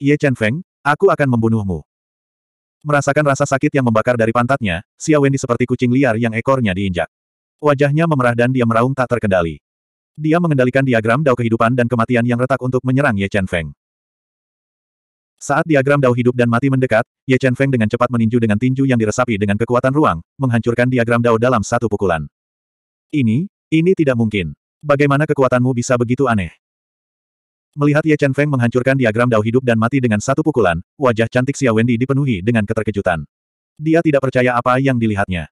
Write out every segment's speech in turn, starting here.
Ye Chen Feng, aku akan membunuhmu. Merasakan rasa sakit yang membakar dari pantatnya, Xia Wendy seperti kucing liar yang ekornya diinjak. Wajahnya memerah dan dia meraung tak terkendali. Dia mengendalikan diagram dao kehidupan dan kematian yang retak untuk menyerang Ye Chen Feng. Saat diagram dao hidup dan mati mendekat, Ye Chen Feng dengan cepat meninju dengan tinju yang diresapi dengan kekuatan ruang, menghancurkan diagram dao dalam satu pukulan. Ini, ini tidak mungkin. Bagaimana kekuatanmu bisa begitu aneh? Melihat Ye Chen Feng menghancurkan diagram Dao hidup dan mati dengan satu pukulan, wajah cantik Xia Wendy dipenuhi dengan keterkejutan. Dia tidak percaya apa yang dilihatnya.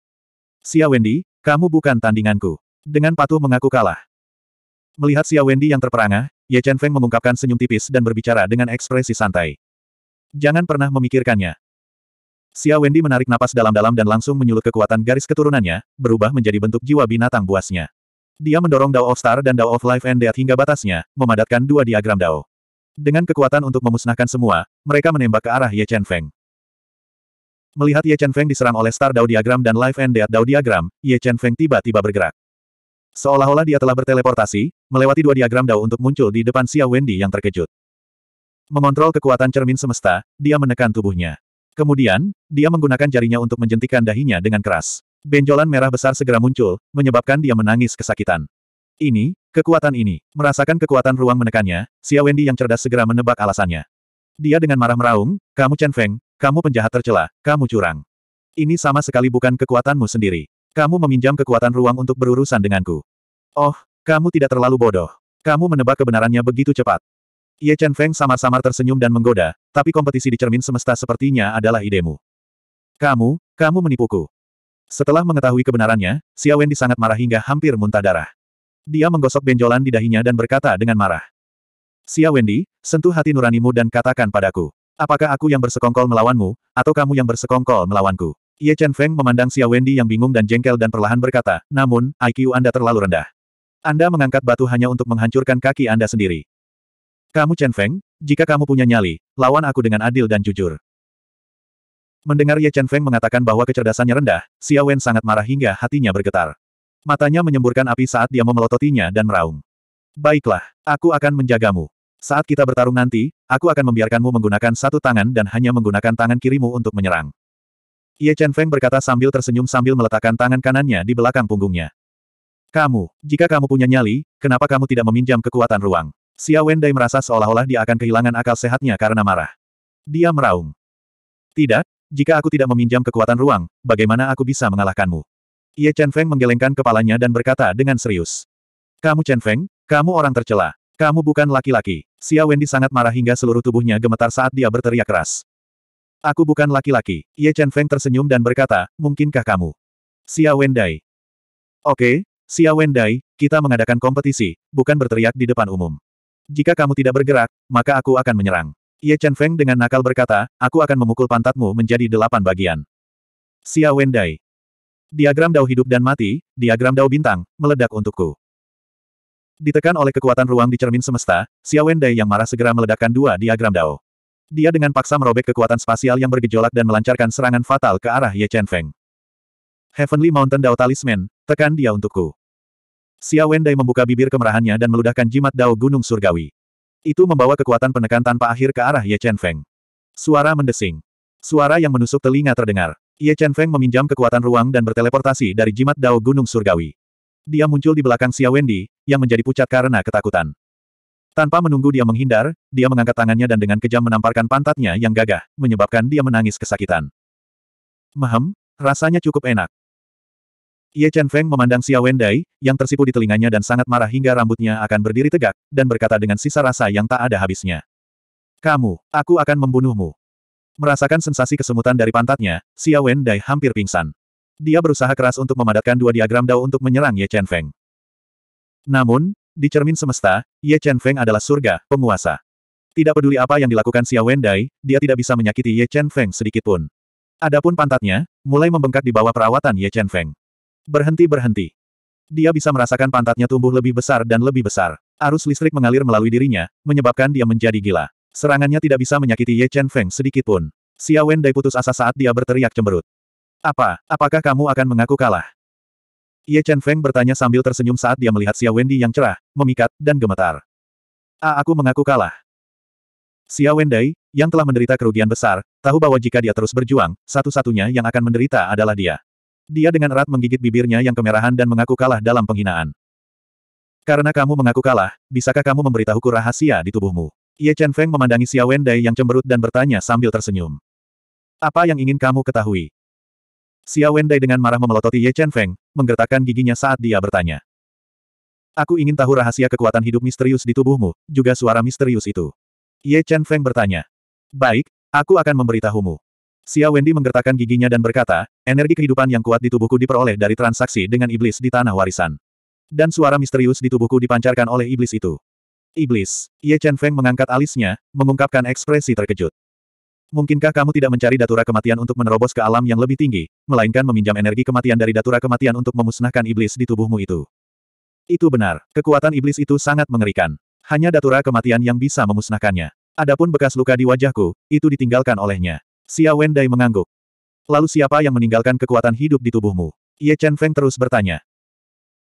Xia Wendy, kamu bukan tandinganku. Dengan patuh mengaku kalah. Melihat Xia Wendy yang terperangah, Ye Chen Feng mengungkapkan senyum tipis dan berbicara dengan ekspresi santai. Jangan pernah memikirkannya. Xia Wendy menarik napas dalam-dalam dan langsung menyulut kekuatan garis keturunannya, berubah menjadi bentuk jiwa binatang buasnya. Dia mendorong Dao of Star dan Dao of Life and Death hingga batasnya, memadatkan dua diagram Dao. Dengan kekuatan untuk memusnahkan semua, mereka menembak ke arah Ye Chen Feng. Melihat Ye Chen Feng diserang oleh Star Dao diagram dan Life and Death Dao diagram, Ye Chen Feng tiba-tiba bergerak. Seolah-olah dia telah berteleportasi, melewati dua diagram Dao untuk muncul di depan Xia Wendy yang terkejut. Mengontrol kekuatan cermin semesta, dia menekan tubuhnya. Kemudian, dia menggunakan jarinya untuk menjentikan dahinya dengan keras. Benjolan merah besar segera muncul, menyebabkan dia menangis kesakitan. Ini, kekuatan ini. Merasakan kekuatan ruang menekannya, Xia Wendy yang cerdas segera menebak alasannya. Dia dengan marah meraung, kamu Chen Feng, kamu penjahat tercela, kamu curang. Ini sama sekali bukan kekuatanmu sendiri. Kamu meminjam kekuatan ruang untuk berurusan denganku. Oh, kamu tidak terlalu bodoh. Kamu menebak kebenarannya begitu cepat. Ye Chen Feng samar-samar tersenyum dan menggoda, tapi kompetisi di cermin semesta sepertinya adalah idemu. Kamu, kamu menipuku. Setelah mengetahui kebenarannya, Xiao Wendy sangat marah hingga hampir muntah darah. Dia menggosok benjolan di dahinya dan berkata dengan marah. Xiao Wendy, sentuh hati nuranimu dan katakan padaku. Apakah aku yang bersekongkol melawanmu, atau kamu yang bersekongkol melawanku? Ye Chen Feng memandang Xiao Wendy yang bingung dan jengkel dan perlahan berkata, namun, IQ Anda terlalu rendah. Anda mengangkat batu hanya untuk menghancurkan kaki Anda sendiri. Kamu Chen Feng, jika kamu punya nyali, lawan aku dengan adil dan jujur. Mendengar Ye Chen Feng mengatakan bahwa kecerdasannya rendah, Xia Wen sangat marah hingga hatinya bergetar. Matanya menyemburkan api saat dia memelototinya dan meraung. Baiklah, aku akan menjagamu. Saat kita bertarung nanti, aku akan membiarkanmu menggunakan satu tangan dan hanya menggunakan tangan kirimu untuk menyerang. Ye Chen Feng berkata sambil tersenyum sambil meletakkan tangan kanannya di belakang punggungnya. Kamu, jika kamu punya nyali, kenapa kamu tidak meminjam kekuatan ruang? Xia Wen Dai merasa seolah-olah dia akan kehilangan akal sehatnya karena marah. Dia meraung. Tidak, jika aku tidak meminjam kekuatan ruang, bagaimana aku bisa mengalahkanmu? Ye Chen Feng menggelengkan kepalanya dan berkata dengan serius. Kamu Chen Feng, kamu orang tercela. Kamu bukan laki-laki. Xia Wendy sangat marah hingga seluruh tubuhnya gemetar saat dia berteriak keras. Aku bukan laki-laki. Ye Chen Feng tersenyum dan berkata, mungkinkah kamu? Xia Wendai. Oke, Xia Wendai, kita mengadakan kompetisi, bukan berteriak di depan umum. Jika kamu tidak bergerak, maka aku akan menyerang. Ye Chen Feng dengan nakal berkata, aku akan memukul pantatmu menjadi delapan bagian. Xia Wendai. Diagram dao hidup dan mati, diagram dao bintang, meledak untukku. Ditekan oleh kekuatan ruang di cermin semesta, Xia Wendai yang marah segera meledakkan dua diagram dao. Dia dengan paksa merobek kekuatan spasial yang bergejolak dan melancarkan serangan fatal ke arah Ye Chen Feng. Heavenly Mountain Dao Talisman, tekan dia untukku. Xia Wendai membuka bibir kemerahannya dan meludahkan jimat Dao Gunung Surgawi. Itu membawa kekuatan penekan tanpa akhir ke arah Ye Chen Feng. Suara mendesing. Suara yang menusuk telinga terdengar. Ye Chen Feng meminjam kekuatan ruang dan berteleportasi dari jimat Dao Gunung Surgawi. Dia muncul di belakang Xia Wendy, yang menjadi pucat karena ketakutan. Tanpa menunggu dia menghindar, dia mengangkat tangannya dan dengan kejam menamparkan pantatnya yang gagah, menyebabkan dia menangis kesakitan. Mahem, rasanya cukup enak. Ye Chen Feng memandang Xia Wendai, yang tersipu di telinganya dan sangat marah hingga rambutnya akan berdiri tegak, dan berkata dengan sisa rasa yang tak ada habisnya. Kamu, aku akan membunuhmu. Merasakan sensasi kesemutan dari pantatnya, Xia Wendai hampir pingsan. Dia berusaha keras untuk memadatkan dua diagram dao untuk menyerang Ye Chen Feng. Namun, di cermin semesta, Ye Chen Feng adalah surga, penguasa. Tidak peduli apa yang dilakukan Xia Wendai, dia tidak bisa menyakiti Ye Chen Feng sedikitpun. Adapun pantatnya, mulai membengkak di bawah perawatan Ye Chen Feng. Berhenti-berhenti. Dia bisa merasakan pantatnya tumbuh lebih besar dan lebih besar. Arus listrik mengalir melalui dirinya, menyebabkan dia menjadi gila. Serangannya tidak bisa menyakiti Ye Chen Feng sedikitpun. Xia Wen Dai putus asa saat dia berteriak cemberut. Apa, apakah kamu akan mengaku kalah? Ye Chen Feng bertanya sambil tersenyum saat dia melihat Xia Wendy yang cerah, memikat, dan gemetar. A ah, aku mengaku kalah. Xia Wendai, yang telah menderita kerugian besar, tahu bahwa jika dia terus berjuang, satu-satunya yang akan menderita adalah dia. Dia dengan erat menggigit bibirnya yang kemerahan dan mengaku kalah dalam penghinaan. Karena kamu mengaku kalah, bisakah kamu memberitahuku rahasia di tubuhmu? Ye Chen Feng memandangi Xia Wendai yang cemberut dan bertanya sambil tersenyum. Apa yang ingin kamu ketahui? Xia Wendai dengan marah memelototi Ye Chen Feng, menggertakkan giginya saat dia bertanya. Aku ingin tahu rahasia kekuatan hidup misterius di tubuhmu, juga suara misterius itu. Ye Chen Feng bertanya. Baik, aku akan memberitahumu. Xia Wendy menggertakkan giginya dan berkata, energi kehidupan yang kuat di tubuhku diperoleh dari transaksi dengan iblis di tanah warisan. Dan suara misterius di tubuhku dipancarkan oleh iblis itu. Iblis. Ye Chen Feng mengangkat alisnya, mengungkapkan ekspresi terkejut. Mungkinkah kamu tidak mencari datura kematian untuk menerobos ke alam yang lebih tinggi, melainkan meminjam energi kematian dari datura kematian untuk memusnahkan iblis di tubuhmu itu? Itu benar, kekuatan iblis itu sangat mengerikan. Hanya datura kematian yang bisa memusnahkannya. Adapun bekas luka di wajahku, itu ditinggalkan olehnya. Xia Wendai mengangguk. Lalu siapa yang meninggalkan kekuatan hidup di tubuhmu? Ye Chen Feng terus bertanya.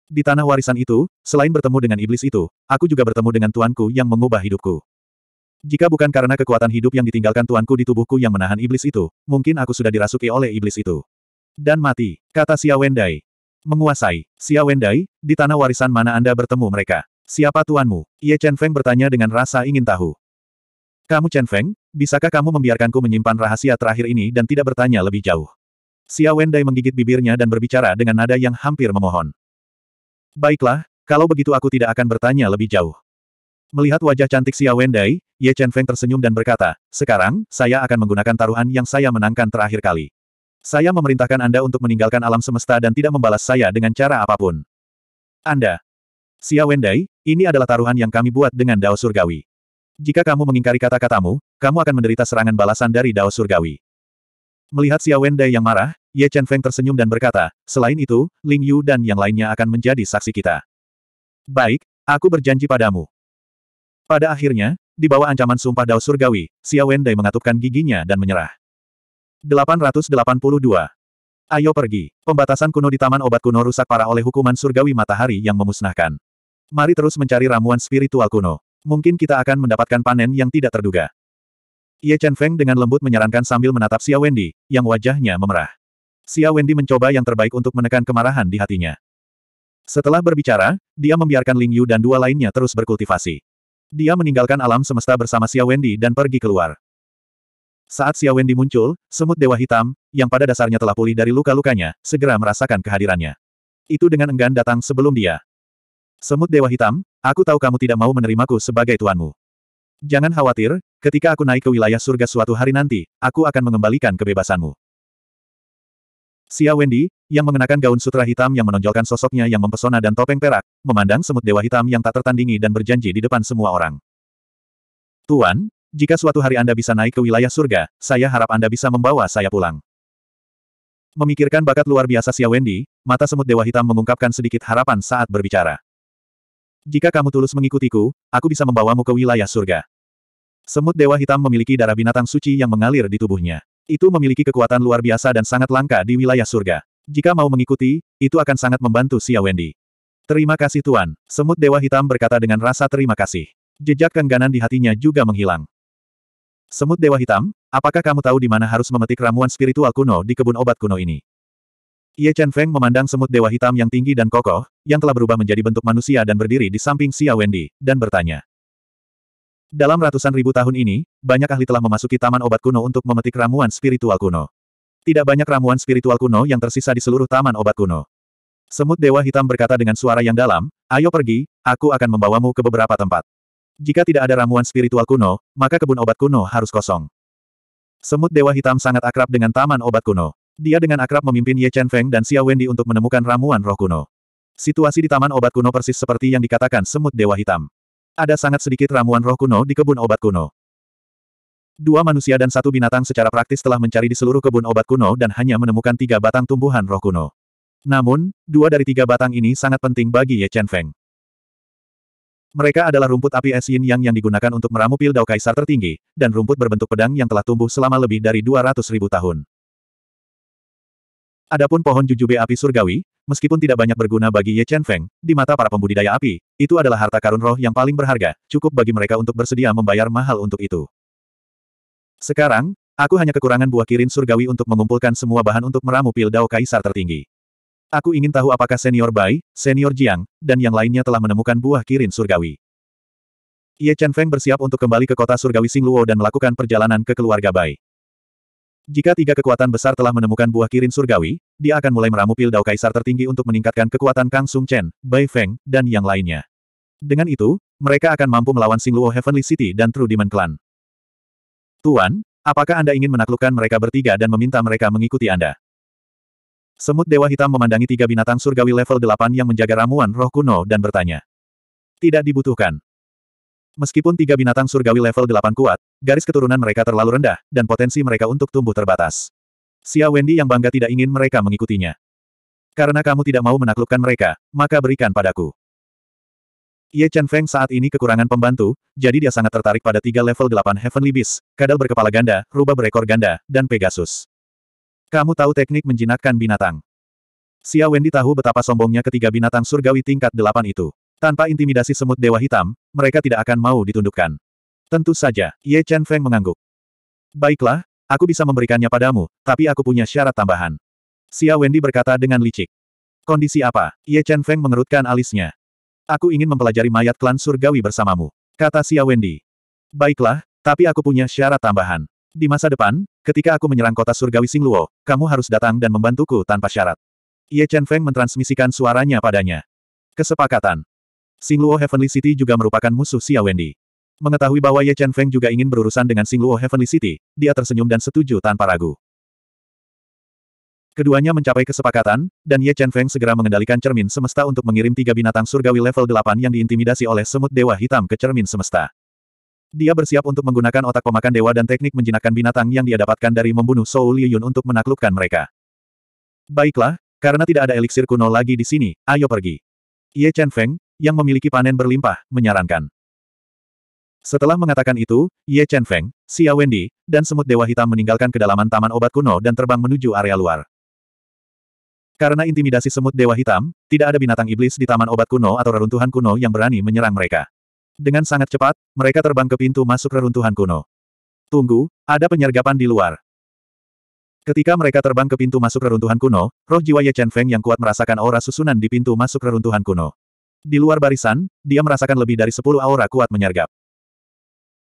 Di tanah warisan itu, selain bertemu dengan iblis itu, aku juga bertemu dengan tuanku yang mengubah hidupku. Jika bukan karena kekuatan hidup yang ditinggalkan tuanku di tubuhku yang menahan iblis itu, mungkin aku sudah dirasuki oleh iblis itu. Dan mati, kata Xia Wendai. Menguasai, Xia Wendai, di tanah warisan mana Anda bertemu mereka? Siapa tuanmu? Ye Chen Feng bertanya dengan rasa ingin tahu. Kamu Chen Feng, Bisakah kamu membiarkanku menyimpan rahasia terakhir ini dan tidak bertanya lebih jauh? Xia Wendai menggigit bibirnya dan berbicara dengan nada yang hampir memohon. Baiklah, kalau begitu aku tidak akan bertanya lebih jauh. Melihat wajah cantik Xia Wendai, Ye Chen Feng tersenyum dan berkata, sekarang, saya akan menggunakan taruhan yang saya menangkan terakhir kali. Saya memerintahkan Anda untuk meninggalkan alam semesta dan tidak membalas saya dengan cara apapun. Anda. Xia Wendai, ini adalah taruhan yang kami buat dengan Dao Surgawi. Jika kamu mengingkari kata-katamu, kamu akan menderita serangan balasan dari Dao Surgawi. Melihat Xia Wendai yang marah, Ye Chen Feng tersenyum dan berkata, selain itu, Ling Yu dan yang lainnya akan menjadi saksi kita. Baik, aku berjanji padamu. Pada akhirnya, di bawah ancaman sumpah Dao Surgawi, Xia Wendai mengatupkan giginya dan menyerah. 882. Ayo pergi. Pembatasan kuno di Taman Obat Kuno rusak parah oleh hukuman surgawi matahari yang memusnahkan. Mari terus mencari ramuan spiritual kuno. Mungkin kita akan mendapatkan panen yang tidak terduga. Ye Chen Feng dengan lembut menyarankan sambil menatap Xia Wendy, yang wajahnya memerah. Xia Wendy mencoba yang terbaik untuk menekan kemarahan di hatinya. Setelah berbicara, dia membiarkan Ling Yu dan dua lainnya terus berkultivasi. Dia meninggalkan alam semesta bersama Xia Wendy dan pergi keluar. Saat Xia Wendy muncul, semut dewa hitam, yang pada dasarnya telah pulih dari luka-lukanya, segera merasakan kehadirannya. Itu dengan enggan datang sebelum dia. Semut dewa hitam, aku tahu kamu tidak mau menerimaku sebagai tuanmu. Jangan khawatir, ketika aku naik ke wilayah surga suatu hari nanti, aku akan mengembalikan kebebasanmu. Xia Wendy, yang mengenakan gaun sutra hitam yang menonjolkan sosoknya yang mempesona dan topeng perak, memandang semut dewa hitam yang tak tertandingi dan berjanji di depan semua orang. Tuan, jika suatu hari Anda bisa naik ke wilayah surga, saya harap Anda bisa membawa saya pulang. Memikirkan bakat luar biasa Xia Wendy, mata semut dewa hitam mengungkapkan sedikit harapan saat berbicara. Jika kamu tulus mengikutiku, aku bisa membawamu ke wilayah surga. Semut Dewa Hitam memiliki darah binatang suci yang mengalir di tubuhnya. Itu memiliki kekuatan luar biasa dan sangat langka di wilayah surga. Jika mau mengikuti, itu akan sangat membantu Xia Wendy. Terima kasih Tuan, Semut Dewa Hitam berkata dengan rasa terima kasih. Jejak kengganan di hatinya juga menghilang. Semut Dewa Hitam, apakah kamu tahu di mana harus memetik ramuan spiritual kuno di kebun obat kuno ini? Ye Chen Feng memandang semut Dewa Hitam yang tinggi dan kokoh, yang telah berubah menjadi bentuk manusia dan berdiri di samping Xia Wendy, dan bertanya. Dalam ratusan ribu tahun ini, banyak ahli telah memasuki taman obat kuno untuk memetik ramuan spiritual kuno. Tidak banyak ramuan spiritual kuno yang tersisa di seluruh taman obat kuno. Semut Dewa Hitam berkata dengan suara yang dalam, ayo pergi, aku akan membawamu ke beberapa tempat. Jika tidak ada ramuan spiritual kuno, maka kebun obat kuno harus kosong. Semut Dewa Hitam sangat akrab dengan taman obat kuno. Dia dengan akrab memimpin Ye Chen Feng dan Xia Wendy untuk menemukan ramuan roh kuno. Situasi di Taman Obat Kuno persis seperti yang dikatakan Semut Dewa Hitam. Ada sangat sedikit ramuan roh kuno di kebun obat kuno. Dua manusia dan satu binatang secara praktis telah mencari di seluruh kebun obat kuno dan hanya menemukan tiga batang tumbuhan roh kuno. Namun, dua dari tiga batang ini sangat penting bagi Ye Chen Feng. Mereka adalah rumput api es yin yang yang digunakan untuk meramu pil dao kaisar tertinggi, dan rumput berbentuk pedang yang telah tumbuh selama lebih dari 200 ribu tahun. Adapun pohon jujube api surgawi, meskipun tidak banyak berguna bagi Ye Chen Feng, di mata para pembudidaya api, itu adalah harta karun roh yang paling berharga, cukup bagi mereka untuk bersedia membayar mahal untuk itu. Sekarang, aku hanya kekurangan buah kirin surgawi untuk mengumpulkan semua bahan untuk meramu pil Dao Kaisar tertinggi. Aku ingin tahu apakah senior Bai, senior Jiang, dan yang lainnya telah menemukan buah kirin surgawi. Ye Chen Feng bersiap untuk kembali ke kota surgawi Singluo dan melakukan perjalanan ke keluarga Bai. Jika tiga kekuatan besar telah menemukan buah kirin surgawi, dia akan mulai meramu pil dao kaisar tertinggi untuk meningkatkan kekuatan Kang Sung Chen, Bai Feng, dan yang lainnya. Dengan itu, mereka akan mampu melawan Sing Luo Heavenly City dan True Demon Clan. Tuan, apakah Anda ingin menaklukkan mereka bertiga dan meminta mereka mengikuti Anda? Semut Dewa Hitam memandangi tiga binatang surgawi level 8 yang menjaga ramuan roh kuno dan bertanya. Tidak dibutuhkan. Meskipun tiga binatang surgawi level 8 kuat, garis keturunan mereka terlalu rendah, dan potensi mereka untuk tumbuh terbatas. Xia Wendy yang bangga tidak ingin mereka mengikutinya. Karena kamu tidak mau menaklukkan mereka, maka berikan padaku. Ye Chen Feng saat ini kekurangan pembantu, jadi dia sangat tertarik pada tiga level 8 Heavenly Beast, kadal berkepala ganda, rubah berekor ganda, dan Pegasus. Kamu tahu teknik menjinakkan binatang. Xia Wendy tahu betapa sombongnya ketiga binatang surgawi tingkat 8 itu. Tanpa intimidasi semut Dewa Hitam, mereka tidak akan mau ditundukkan. Tentu saja, Ye Chen Feng mengangguk. Baiklah, aku bisa memberikannya padamu, tapi aku punya syarat tambahan. Xia Wendy berkata dengan licik. Kondisi apa? Ye Chen Feng mengerutkan alisnya. Aku ingin mempelajari mayat klan surgawi bersamamu. Kata Xia Wendy. Baiklah, tapi aku punya syarat tambahan. Di masa depan, ketika aku menyerang kota surgawi Singluo, kamu harus datang dan membantuku tanpa syarat. Ye Chen Feng mentransmisikan suaranya padanya. Kesepakatan. Luo Heavenly City juga merupakan musuh Xia Wendy. Mengetahui bahwa Ye Chen Feng juga ingin berurusan dengan Luo Heavenly City, dia tersenyum dan setuju tanpa ragu. Keduanya mencapai kesepakatan, dan Ye Chen Feng segera mengendalikan cermin semesta untuk mengirim tiga binatang surgawi level 8 yang diintimidasi oleh semut dewa hitam ke cermin semesta. Dia bersiap untuk menggunakan otak pemakan dewa dan teknik menjinakkan binatang yang dia dapatkan dari membunuh Liu Liyun untuk menaklukkan mereka. Baiklah, karena tidak ada eliksir kuno lagi di sini, ayo pergi. Ye Chen Feng, yang memiliki panen berlimpah, menyarankan. Setelah mengatakan itu, Ye Chen Feng, Xia Wendy, dan semut dewa hitam meninggalkan kedalaman taman obat kuno dan terbang menuju area luar. Karena intimidasi semut dewa hitam, tidak ada binatang iblis di taman obat kuno atau reruntuhan kuno yang berani menyerang mereka. Dengan sangat cepat, mereka terbang ke pintu masuk reruntuhan kuno. Tunggu, ada penyergapan di luar. Ketika mereka terbang ke pintu masuk reruntuhan kuno, roh jiwa Ye Chen Feng yang kuat merasakan aura susunan di pintu masuk reruntuhan kuno. Di luar barisan, dia merasakan lebih dari sepuluh aura kuat menyergap.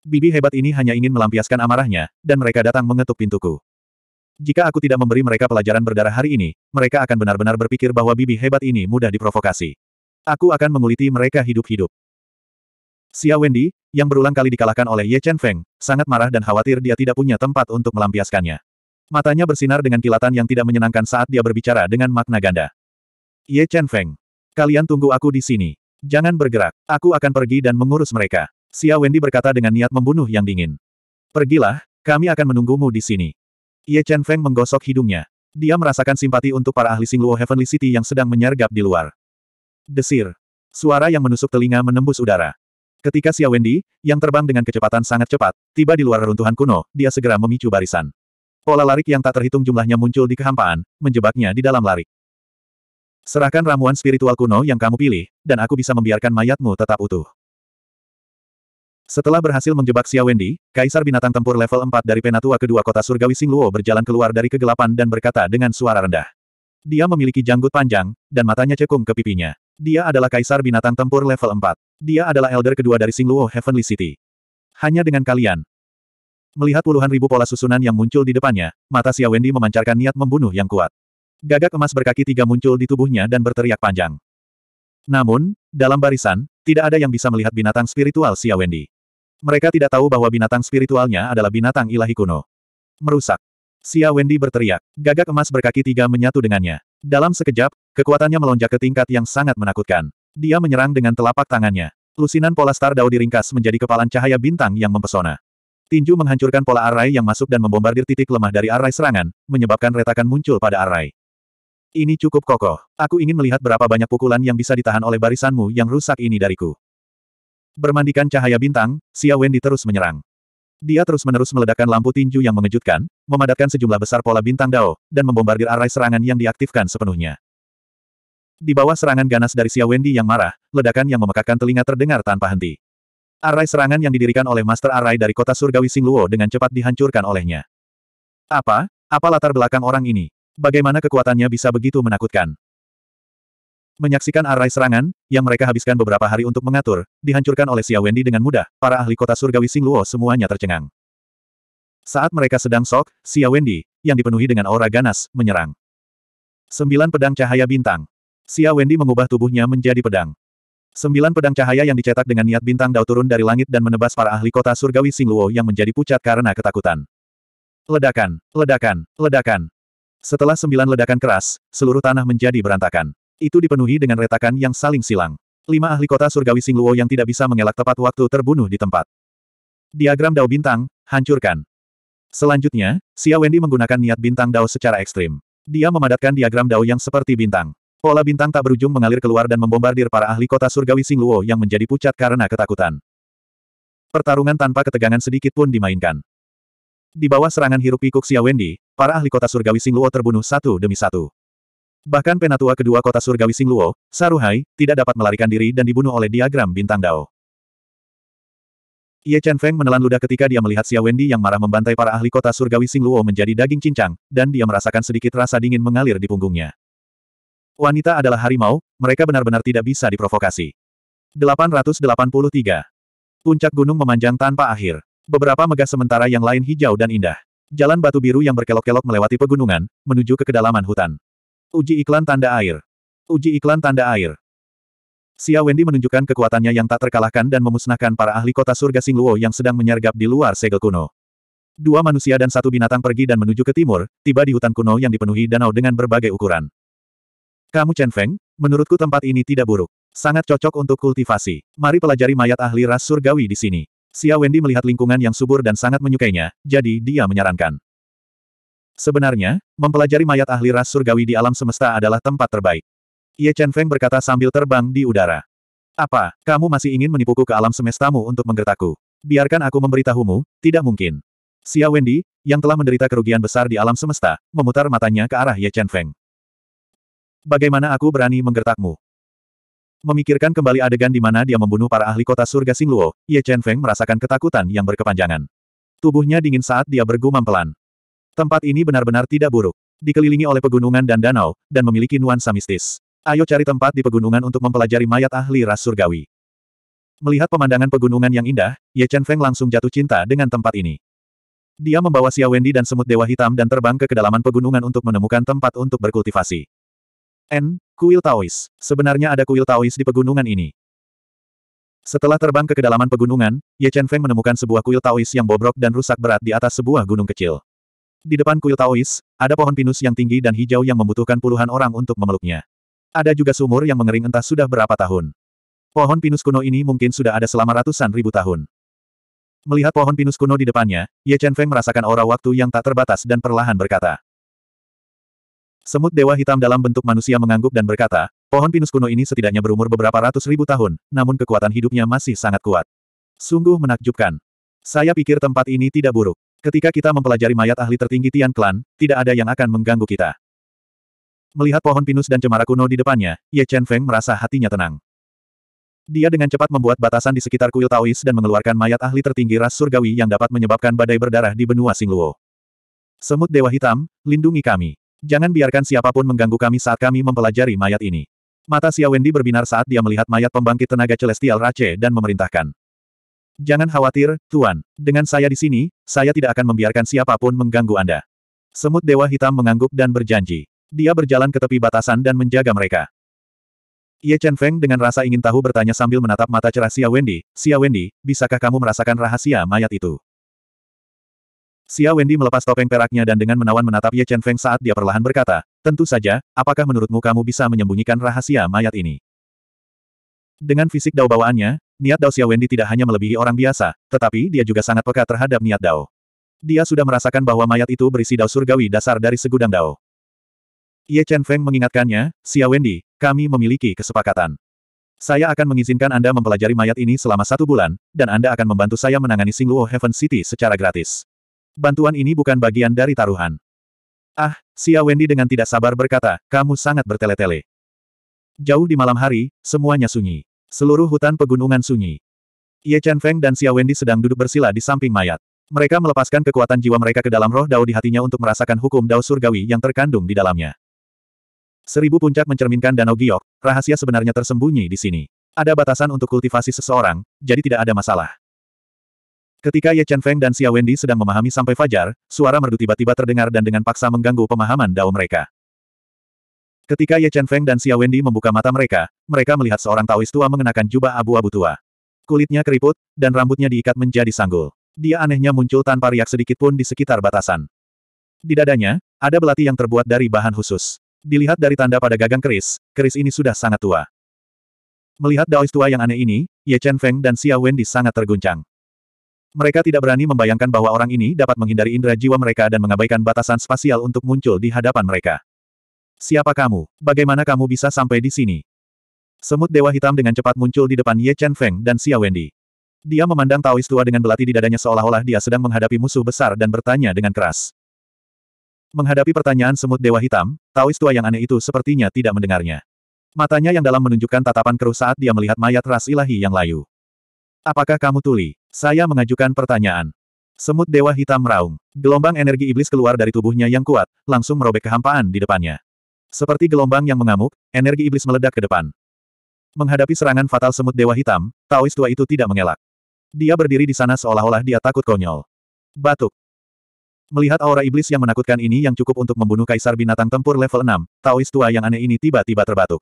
Bibi hebat ini hanya ingin melampiaskan amarahnya, dan mereka datang mengetuk pintuku. Jika aku tidak memberi mereka pelajaran berdarah hari ini, mereka akan benar-benar berpikir bahwa bibi hebat ini mudah diprovokasi. Aku akan menguliti mereka hidup-hidup. Xia Wendy, yang berulang kali dikalahkan oleh Ye Chen Feng, sangat marah dan khawatir dia tidak punya tempat untuk melampiaskannya. Matanya bersinar dengan kilatan yang tidak menyenangkan saat dia berbicara dengan makna ganda. Ye Chen Feng. Kalian tunggu aku di sini. Jangan bergerak. Aku akan pergi dan mengurus mereka. Xia Wendy berkata dengan niat membunuh yang dingin. Pergilah, kami akan menunggumu di sini. Ye Chen Feng menggosok hidungnya. Dia merasakan simpati untuk para ahli Singluo Heavenly City yang sedang menyergap di luar. Desir. Suara yang menusuk telinga menembus udara. Ketika Xia Wendy, yang terbang dengan kecepatan sangat cepat, tiba di luar reruntuhan kuno, dia segera memicu barisan. Pola larik yang tak terhitung jumlahnya muncul di kehampaan, menjebaknya di dalam larik. Serahkan ramuan spiritual kuno yang kamu pilih, dan aku bisa membiarkan mayatmu tetap utuh. Setelah berhasil menjebak Xia Wendy, Kaisar Binatang Tempur level 4 dari Penatua kedua kota surgawi Singluo berjalan keluar dari kegelapan dan berkata dengan suara rendah. Dia memiliki janggut panjang, dan matanya cekung ke pipinya. Dia adalah Kaisar Binatang Tempur level 4. Dia adalah Elder kedua dari Singluo Heavenly City. Hanya dengan kalian. Melihat puluhan ribu pola susunan yang muncul di depannya, mata Xia Wendy memancarkan niat membunuh yang kuat. Gagak emas berkaki tiga muncul di tubuhnya dan berteriak panjang. Namun, dalam barisan, tidak ada yang bisa melihat binatang spiritual Xia Wendy. Mereka tidak tahu bahwa binatang spiritualnya adalah binatang ilahi kuno. Merusak. Xia Wendy berteriak. Gagak emas berkaki tiga menyatu dengannya. Dalam sekejap, kekuatannya melonjak ke tingkat yang sangat menakutkan. Dia menyerang dengan telapak tangannya. Lusinan pola star Dao diringkas menjadi kepalan cahaya bintang yang mempesona. Tinju menghancurkan pola arai yang masuk dan membombardir titik lemah dari arai serangan, menyebabkan retakan muncul pada arai. Ini cukup kokoh. Aku ingin melihat berapa banyak pukulan yang bisa ditahan oleh barisanmu yang rusak ini dariku. Bermandikan cahaya bintang, Xia Wendy terus menyerang. Dia terus-menerus meledakkan lampu tinju yang mengejutkan, memadatkan sejumlah besar pola bintang dao, dan membombardir arai serangan yang diaktifkan sepenuhnya. Di bawah serangan ganas dari Xia Wendy yang marah, ledakan yang memekakkan telinga terdengar tanpa henti. Arai serangan yang didirikan oleh Master Arai dari kota surgawi Singluo dengan cepat dihancurkan olehnya. Apa? Apa latar belakang orang ini? Bagaimana kekuatannya bisa begitu menakutkan? Menyaksikan arai serangan, yang mereka habiskan beberapa hari untuk mengatur, dihancurkan oleh Xia Wendy dengan mudah, para ahli kota surgawi Singluo semuanya tercengang. Saat mereka sedang sok, Xia Wendy, yang dipenuhi dengan aura ganas, menyerang. Sembilan pedang cahaya bintang. Xia Wendy mengubah tubuhnya menjadi pedang. Sembilan pedang cahaya yang dicetak dengan niat bintang dao turun dari langit dan menebas para ahli kota surgawi Singluo yang menjadi pucat karena ketakutan. Ledakan, ledakan, ledakan. Setelah sembilan ledakan keras, seluruh tanah menjadi berantakan. Itu dipenuhi dengan retakan yang saling silang. Lima ahli kota surgawi Singluo yang tidak bisa mengelak tepat waktu terbunuh di tempat. Diagram Dao Bintang, hancurkan. Selanjutnya, Xia Wendy menggunakan niat bintang Dao secara ekstrim. Dia memadatkan diagram Dao yang seperti bintang. Pola bintang tak berujung mengalir keluar dan membombardir para ahli kota surgawi Singluo yang menjadi pucat karena ketakutan. Pertarungan tanpa ketegangan sedikit pun dimainkan. Di bawah serangan hirup pikuk Xia Wendy, para ahli kota surgawi Singluo terbunuh satu demi satu. Bahkan penatua kedua kota surgawi Singluo, Saruhai, tidak dapat melarikan diri dan dibunuh oleh diagram bintang Dao. Ye Chen Feng menelan ludah ketika dia melihat Xia Wendy yang marah membantai para ahli kota surgawi Singluo menjadi daging cincang, dan dia merasakan sedikit rasa dingin mengalir di punggungnya. Wanita adalah harimau, mereka benar-benar tidak bisa diprovokasi. 883. Puncak gunung memanjang tanpa akhir. Beberapa megah sementara yang lain hijau dan indah. Jalan batu biru yang berkelok-kelok melewati pegunungan, menuju ke kedalaman hutan. Uji iklan tanda air. Uji iklan tanda air. Xia Wendy menunjukkan kekuatannya yang tak terkalahkan dan memusnahkan para ahli kota surga Singluo yang sedang menyergap di luar segel kuno. Dua manusia dan satu binatang pergi dan menuju ke timur, tiba di hutan kuno yang dipenuhi danau dengan berbagai ukuran. Kamu Chen Feng, menurutku tempat ini tidak buruk. Sangat cocok untuk kultivasi. Mari pelajari mayat ahli ras surgawi di sini. Xia Wendy melihat lingkungan yang subur dan sangat menyukainya, jadi dia menyarankan. Sebenarnya, mempelajari mayat ahli ras surgawi di alam semesta adalah tempat terbaik. Ye Chen Feng berkata sambil terbang di udara. Apa, kamu masih ingin menipuku ke alam semestamu untuk menggertaku? Biarkan aku memberitahumu, tidak mungkin. Xia Wendy, yang telah menderita kerugian besar di alam semesta, memutar matanya ke arah Ye Chen Feng. Bagaimana aku berani menggertakmu? Memikirkan kembali adegan di mana dia membunuh para ahli kota surga Singluo, Ye Chen Feng merasakan ketakutan yang berkepanjangan. Tubuhnya dingin saat dia bergumam pelan. Tempat ini benar-benar tidak buruk. Dikelilingi oleh pegunungan dan danau, dan memiliki nuansa mistis. Ayo cari tempat di pegunungan untuk mempelajari mayat ahli ras surgawi. Melihat pemandangan pegunungan yang indah, Ye Chen Feng langsung jatuh cinta dengan tempat ini. Dia membawa Xia Wendy dan semut dewa hitam dan terbang ke kedalaman pegunungan untuk menemukan tempat untuk berkultivasi. N. Kuil Taois. Sebenarnya ada kuil Taois di pegunungan ini. Setelah terbang ke kedalaman pegunungan, Ye Chen Feng menemukan sebuah kuil Taois yang bobrok dan rusak berat di atas sebuah gunung kecil. Di depan kuil Taois, ada pohon pinus yang tinggi dan hijau yang membutuhkan puluhan orang untuk memeluknya. Ada juga sumur yang mengering entah sudah berapa tahun. Pohon pinus kuno ini mungkin sudah ada selama ratusan ribu tahun. Melihat pohon pinus kuno di depannya, Ye Chen Feng merasakan aura waktu yang tak terbatas dan perlahan berkata, Semut Dewa Hitam dalam bentuk manusia mengangguk dan berkata, pohon pinus kuno ini setidaknya berumur beberapa ratus ribu tahun, namun kekuatan hidupnya masih sangat kuat. Sungguh menakjubkan. Saya pikir tempat ini tidak buruk. Ketika kita mempelajari mayat ahli tertinggi Tian Clan, tidak ada yang akan mengganggu kita. Melihat pohon pinus dan cemara kuno di depannya, Ye Chen Feng merasa hatinya tenang. Dia dengan cepat membuat batasan di sekitar kuil Taois dan mengeluarkan mayat ahli tertinggi ras surgawi yang dapat menyebabkan badai berdarah di benua Singluo. Semut Dewa Hitam, lindungi kami. Jangan biarkan siapapun mengganggu kami saat kami mempelajari mayat ini. Mata Xia Wendy berbinar saat dia melihat mayat pembangkit tenaga celestial Rache dan memerintahkan. Jangan khawatir, Tuan. Dengan saya di sini, saya tidak akan membiarkan siapapun mengganggu Anda. Semut Dewa Hitam mengangguk dan berjanji. Dia berjalan ke tepi batasan dan menjaga mereka. Ye Chen Feng dengan rasa ingin tahu bertanya sambil menatap mata cerah Xia Wendy, Xia Wendy, bisakah kamu merasakan rahasia mayat itu? Xia Wendy melepas topeng peraknya dan dengan menawan menatap Ye Chen Feng saat dia perlahan berkata, Tentu saja, apakah menurutmu kamu bisa menyembunyikan rahasia mayat ini? Dengan fisik dao bawaannya, niat dao Xia Wendy tidak hanya melebihi orang biasa, tetapi dia juga sangat peka terhadap niat dao. Dia sudah merasakan bahwa mayat itu berisi dao surgawi dasar dari segudang dao. Ye Chen Feng mengingatkannya, Xia Wendy, kami memiliki kesepakatan. Saya akan mengizinkan Anda mempelajari mayat ini selama satu bulan, dan Anda akan membantu saya menangani Singluo Heaven City secara gratis. Bantuan ini bukan bagian dari taruhan. Ah, Xia Wendy dengan tidak sabar berkata, kamu sangat bertele-tele. Jauh di malam hari, semuanya sunyi. Seluruh hutan pegunungan sunyi. Ye Chen Feng dan Xia Wendy sedang duduk bersila di samping mayat. Mereka melepaskan kekuatan jiwa mereka ke dalam roh dao di hatinya untuk merasakan hukum dao surgawi yang terkandung di dalamnya. Seribu puncak mencerminkan danau giok, rahasia sebenarnya tersembunyi di sini. Ada batasan untuk kultivasi seseorang, jadi tidak ada masalah. Ketika Ye Chen Feng dan Xia Wendy sedang memahami sampai fajar, suara merdu tiba-tiba terdengar dan dengan paksa mengganggu pemahaman dao mereka. Ketika Ye Chen Feng dan Xia Wendy membuka mata mereka, mereka melihat seorang Taois tua mengenakan jubah abu-abu tua. Kulitnya keriput, dan rambutnya diikat menjadi sanggul. Dia anehnya muncul tanpa riak sedikit pun di sekitar batasan. Di dadanya, ada belati yang terbuat dari bahan khusus. Dilihat dari tanda pada gagang keris, keris ini sudah sangat tua. Melihat Daois tua yang aneh ini, Ye Chen Feng dan Xia Wendy sangat terguncang. Mereka tidak berani membayangkan bahwa orang ini dapat menghindari indera jiwa mereka dan mengabaikan batasan spasial untuk muncul di hadapan mereka. Siapa kamu? Bagaimana kamu bisa sampai di sini? Semut Dewa Hitam dengan cepat muncul di depan Ye Chen Feng dan Xia Wendy. Dia memandang Taoist tua dengan belati di dadanya seolah-olah dia sedang menghadapi musuh besar dan bertanya dengan keras. Menghadapi pertanyaan Semut Dewa Hitam, Taoist tua yang aneh itu sepertinya tidak mendengarnya. Matanya yang dalam menunjukkan tatapan keruh saat dia melihat mayat ras ilahi yang layu. Apakah kamu tuli? Saya mengajukan pertanyaan. Semut Dewa Hitam meraung. Gelombang energi iblis keluar dari tubuhnya yang kuat, langsung merobek kehampaan di depannya. Seperti gelombang yang mengamuk, energi iblis meledak ke depan. Menghadapi serangan fatal Semut Dewa Hitam, Taois tua itu tidak mengelak. Dia berdiri di sana seolah-olah dia takut konyol. Batuk. Melihat aura iblis yang menakutkan ini yang cukup untuk membunuh kaisar binatang tempur level 6, Taois tua yang aneh ini tiba-tiba terbatuk.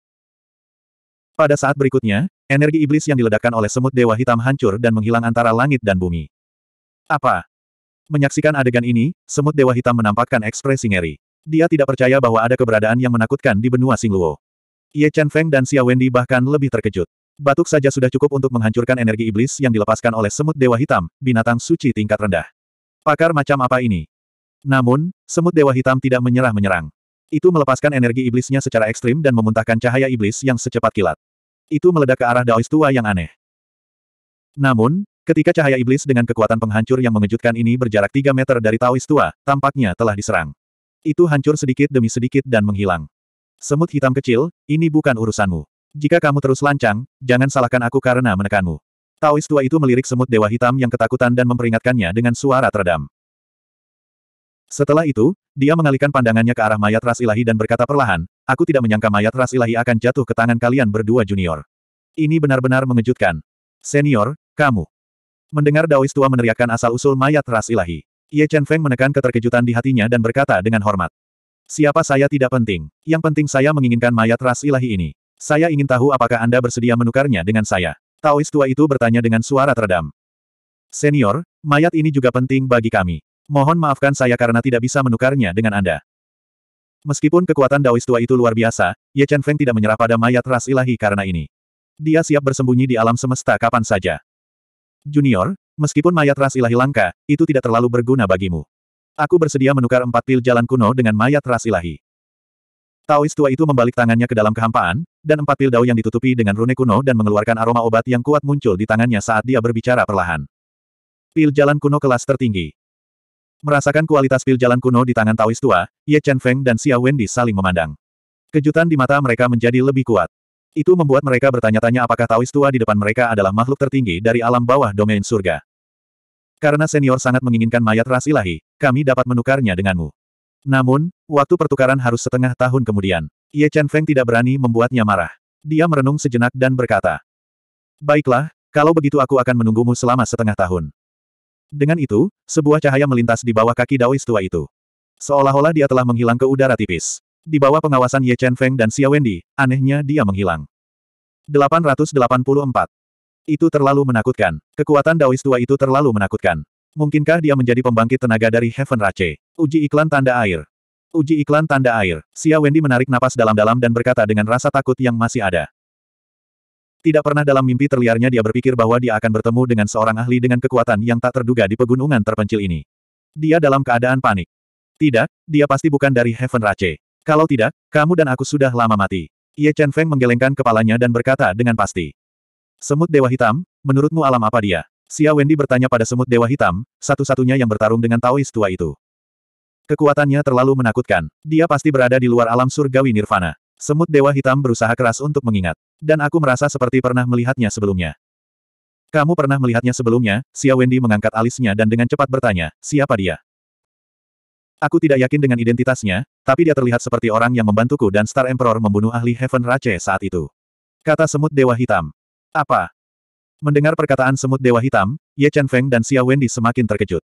Pada saat berikutnya, energi iblis yang diledakkan oleh semut dewa hitam hancur dan menghilang antara langit dan bumi. Apa? Menyaksikan adegan ini, semut dewa hitam menampakkan ekspresi ngeri. Dia tidak percaya bahwa ada keberadaan yang menakutkan di benua Singluo. Ye Chen Feng dan Xia Wendy bahkan lebih terkejut. Batuk saja sudah cukup untuk menghancurkan energi iblis yang dilepaskan oleh semut dewa hitam, binatang suci tingkat rendah. Pakar macam apa ini? Namun, semut dewa hitam tidak menyerah menyerang. Itu melepaskan energi iblisnya secara ekstrim dan memuntahkan cahaya iblis yang secepat kilat itu meledak ke arah Daois tua yang aneh. Namun, ketika cahaya iblis dengan kekuatan penghancur yang mengejutkan ini berjarak 3 meter dari Taois tua, tampaknya telah diserang. Itu hancur sedikit demi sedikit dan menghilang. Semut hitam kecil, ini bukan urusanmu. Jika kamu terus lancang, jangan salahkan aku karena menekanmu. Taois tua itu melirik semut dewa hitam yang ketakutan dan memperingatkannya dengan suara teredam. Setelah itu, dia mengalihkan pandangannya ke arah mayat ras ilahi dan berkata perlahan, aku tidak menyangka mayat ras ilahi akan jatuh ke tangan kalian berdua junior. Ini benar-benar mengejutkan. Senior, kamu. Mendengar Daois tua meneriakkan asal-usul mayat ras ilahi. Ye Chen Feng menekan keterkejutan di hatinya dan berkata dengan hormat. Siapa saya tidak penting. Yang penting saya menginginkan mayat ras ilahi ini. Saya ingin tahu apakah Anda bersedia menukarnya dengan saya. Taois tua itu bertanya dengan suara teredam. Senior, mayat ini juga penting bagi kami. Mohon maafkan saya karena tidak bisa menukarnya dengan Anda. Meskipun kekuatan Daois tua itu luar biasa, Ye Chen Feng tidak menyerah pada mayat ras ilahi karena ini. Dia siap bersembunyi di alam semesta kapan saja. Junior, meskipun mayat ras ilahi langka, itu tidak terlalu berguna bagimu. Aku bersedia menukar empat pil jalan kuno dengan mayat ras ilahi. Taois tua itu membalik tangannya ke dalam kehampaan, dan empat pil dao yang ditutupi dengan rune kuno dan mengeluarkan aroma obat yang kuat muncul di tangannya saat dia berbicara perlahan. Pil jalan kuno kelas tertinggi. Merasakan kualitas pil jalan kuno di tangan Taoist tua, Ye Chen Feng dan Xia Wendy saling memandang. Kejutan di mata mereka menjadi lebih kuat. Itu membuat mereka bertanya-tanya apakah Taoist tua di depan mereka adalah makhluk tertinggi dari alam bawah domain surga. Karena senior sangat menginginkan mayat ras ilahi, kami dapat menukarnya denganmu. Namun, waktu pertukaran harus setengah tahun kemudian. Ye Chen Feng tidak berani membuatnya marah. Dia merenung sejenak dan berkata, Baiklah, kalau begitu aku akan menunggumu selama setengah tahun. Dengan itu, sebuah cahaya melintas di bawah kaki Daois tua itu. Seolah-olah dia telah menghilang ke udara tipis. Di bawah pengawasan Ye Chen Feng dan Xia Wendy, anehnya dia menghilang. 884. Itu terlalu menakutkan. Kekuatan Daois tua itu terlalu menakutkan. Mungkinkah dia menjadi pembangkit tenaga dari Heaven Rache? Uji iklan tanda air. Uji iklan tanda air. Xia Wendy menarik napas dalam-dalam dan berkata dengan rasa takut yang masih ada. Tidak pernah dalam mimpi terliarnya dia berpikir bahwa dia akan bertemu dengan seorang ahli dengan kekuatan yang tak terduga di pegunungan terpencil ini. Dia dalam keadaan panik. Tidak, dia pasti bukan dari Heaven Rache. Kalau tidak, kamu dan aku sudah lama mati. Ye Chen Feng menggelengkan kepalanya dan berkata dengan pasti. Semut Dewa Hitam, menurutmu alam apa dia? Xia Wendy bertanya pada semut Dewa Hitam, satu-satunya yang bertarung dengan Taois tua itu. Kekuatannya terlalu menakutkan. Dia pasti berada di luar alam surgawi Nirvana. Semut Dewa Hitam berusaha keras untuk mengingat. Dan aku merasa seperti pernah melihatnya sebelumnya. Kamu pernah melihatnya sebelumnya, Xia Wendy mengangkat alisnya dan dengan cepat bertanya, siapa dia? Aku tidak yakin dengan identitasnya, tapi dia terlihat seperti orang yang membantuku dan Star Emperor membunuh ahli Heaven Rache saat itu. Kata Semut Dewa Hitam. Apa? Mendengar perkataan Semut Dewa Hitam, Ye Chen Feng dan Xia Wendy semakin terkejut.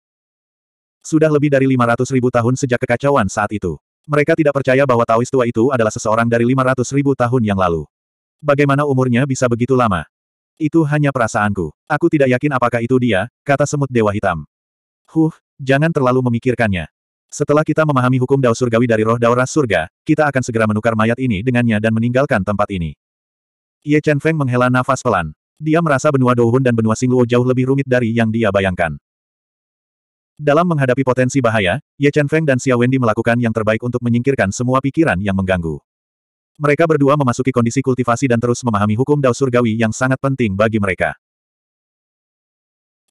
Sudah lebih dari 500 ribu tahun sejak kekacauan saat itu. Mereka tidak percaya bahwa Taois tua itu adalah seseorang dari 500 ribu tahun yang lalu. Bagaimana umurnya bisa begitu lama? Itu hanya perasaanku. Aku tidak yakin apakah itu dia, kata semut dewa hitam. Huh, jangan terlalu memikirkannya. Setelah kita memahami hukum dao surgawi dari roh dao ras surga, kita akan segera menukar mayat ini dengannya dan meninggalkan tempat ini. Ye Chen Feng menghela nafas pelan. Dia merasa benua Douhun dan benua Singluo jauh lebih rumit dari yang dia bayangkan. Dalam menghadapi potensi bahaya, Ye Chen Feng dan Xia Wendy melakukan yang terbaik untuk menyingkirkan semua pikiran yang mengganggu. Mereka berdua memasuki kondisi kultivasi dan terus memahami hukum Dao Surgawi yang sangat penting bagi mereka.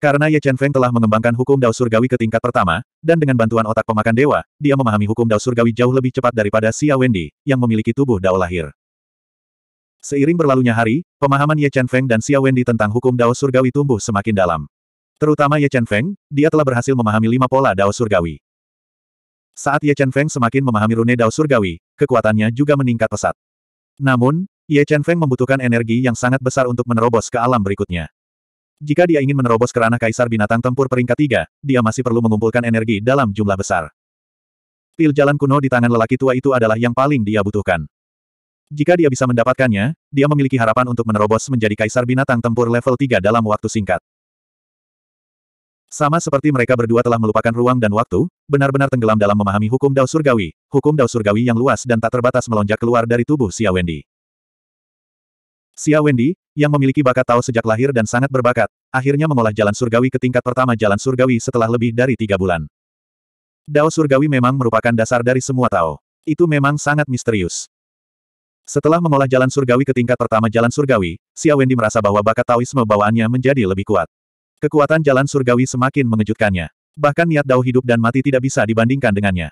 Karena Ye Chen Feng telah mengembangkan hukum Dao Surgawi ke tingkat pertama, dan dengan bantuan otak pemakan dewa, dia memahami hukum Dao Surgawi jauh lebih cepat daripada Xia Wendy, yang memiliki tubuh Dao lahir. Seiring berlalunya hari, pemahaman Ye Chen Feng dan Xia Wendy tentang hukum Dao Surgawi tumbuh semakin dalam. Terutama Ye Chen Feng, dia telah berhasil memahami lima pola Dao Surgawi. Saat Ye Chen Feng semakin memahami rune Dao Surgawi, kekuatannya juga meningkat pesat. Namun, Ye Chen Feng membutuhkan energi yang sangat besar untuk menerobos ke alam berikutnya. Jika dia ingin menerobos ke kerana Kaisar Binatang Tempur peringkat tiga, dia masih perlu mengumpulkan energi dalam jumlah besar. Pil jalan kuno di tangan lelaki tua itu adalah yang paling dia butuhkan. Jika dia bisa mendapatkannya, dia memiliki harapan untuk menerobos menjadi kaisar binatang tempur level 3 dalam waktu singkat. Sama seperti mereka berdua telah melupakan ruang dan waktu, benar-benar tenggelam dalam memahami hukum Dao Surgawi, hukum Dao Surgawi yang luas dan tak terbatas melonjak keluar dari tubuh Xia Wendy. Xia Wendy, yang memiliki bakat Tao sejak lahir dan sangat berbakat, akhirnya mengolah jalan surgawi ke tingkat pertama jalan surgawi setelah lebih dari tiga bulan. Dao surgawi memang merupakan dasar dari semua Tao. Itu memang sangat misterius. Setelah mengolah jalan surgawi ke tingkat pertama jalan surgawi, Xia Wendy merasa bahwa bakat Taoisme bawaannya menjadi lebih kuat. Kekuatan jalan surgawi semakin mengejutkannya. Bahkan niat Dao hidup dan mati tidak bisa dibandingkan dengannya.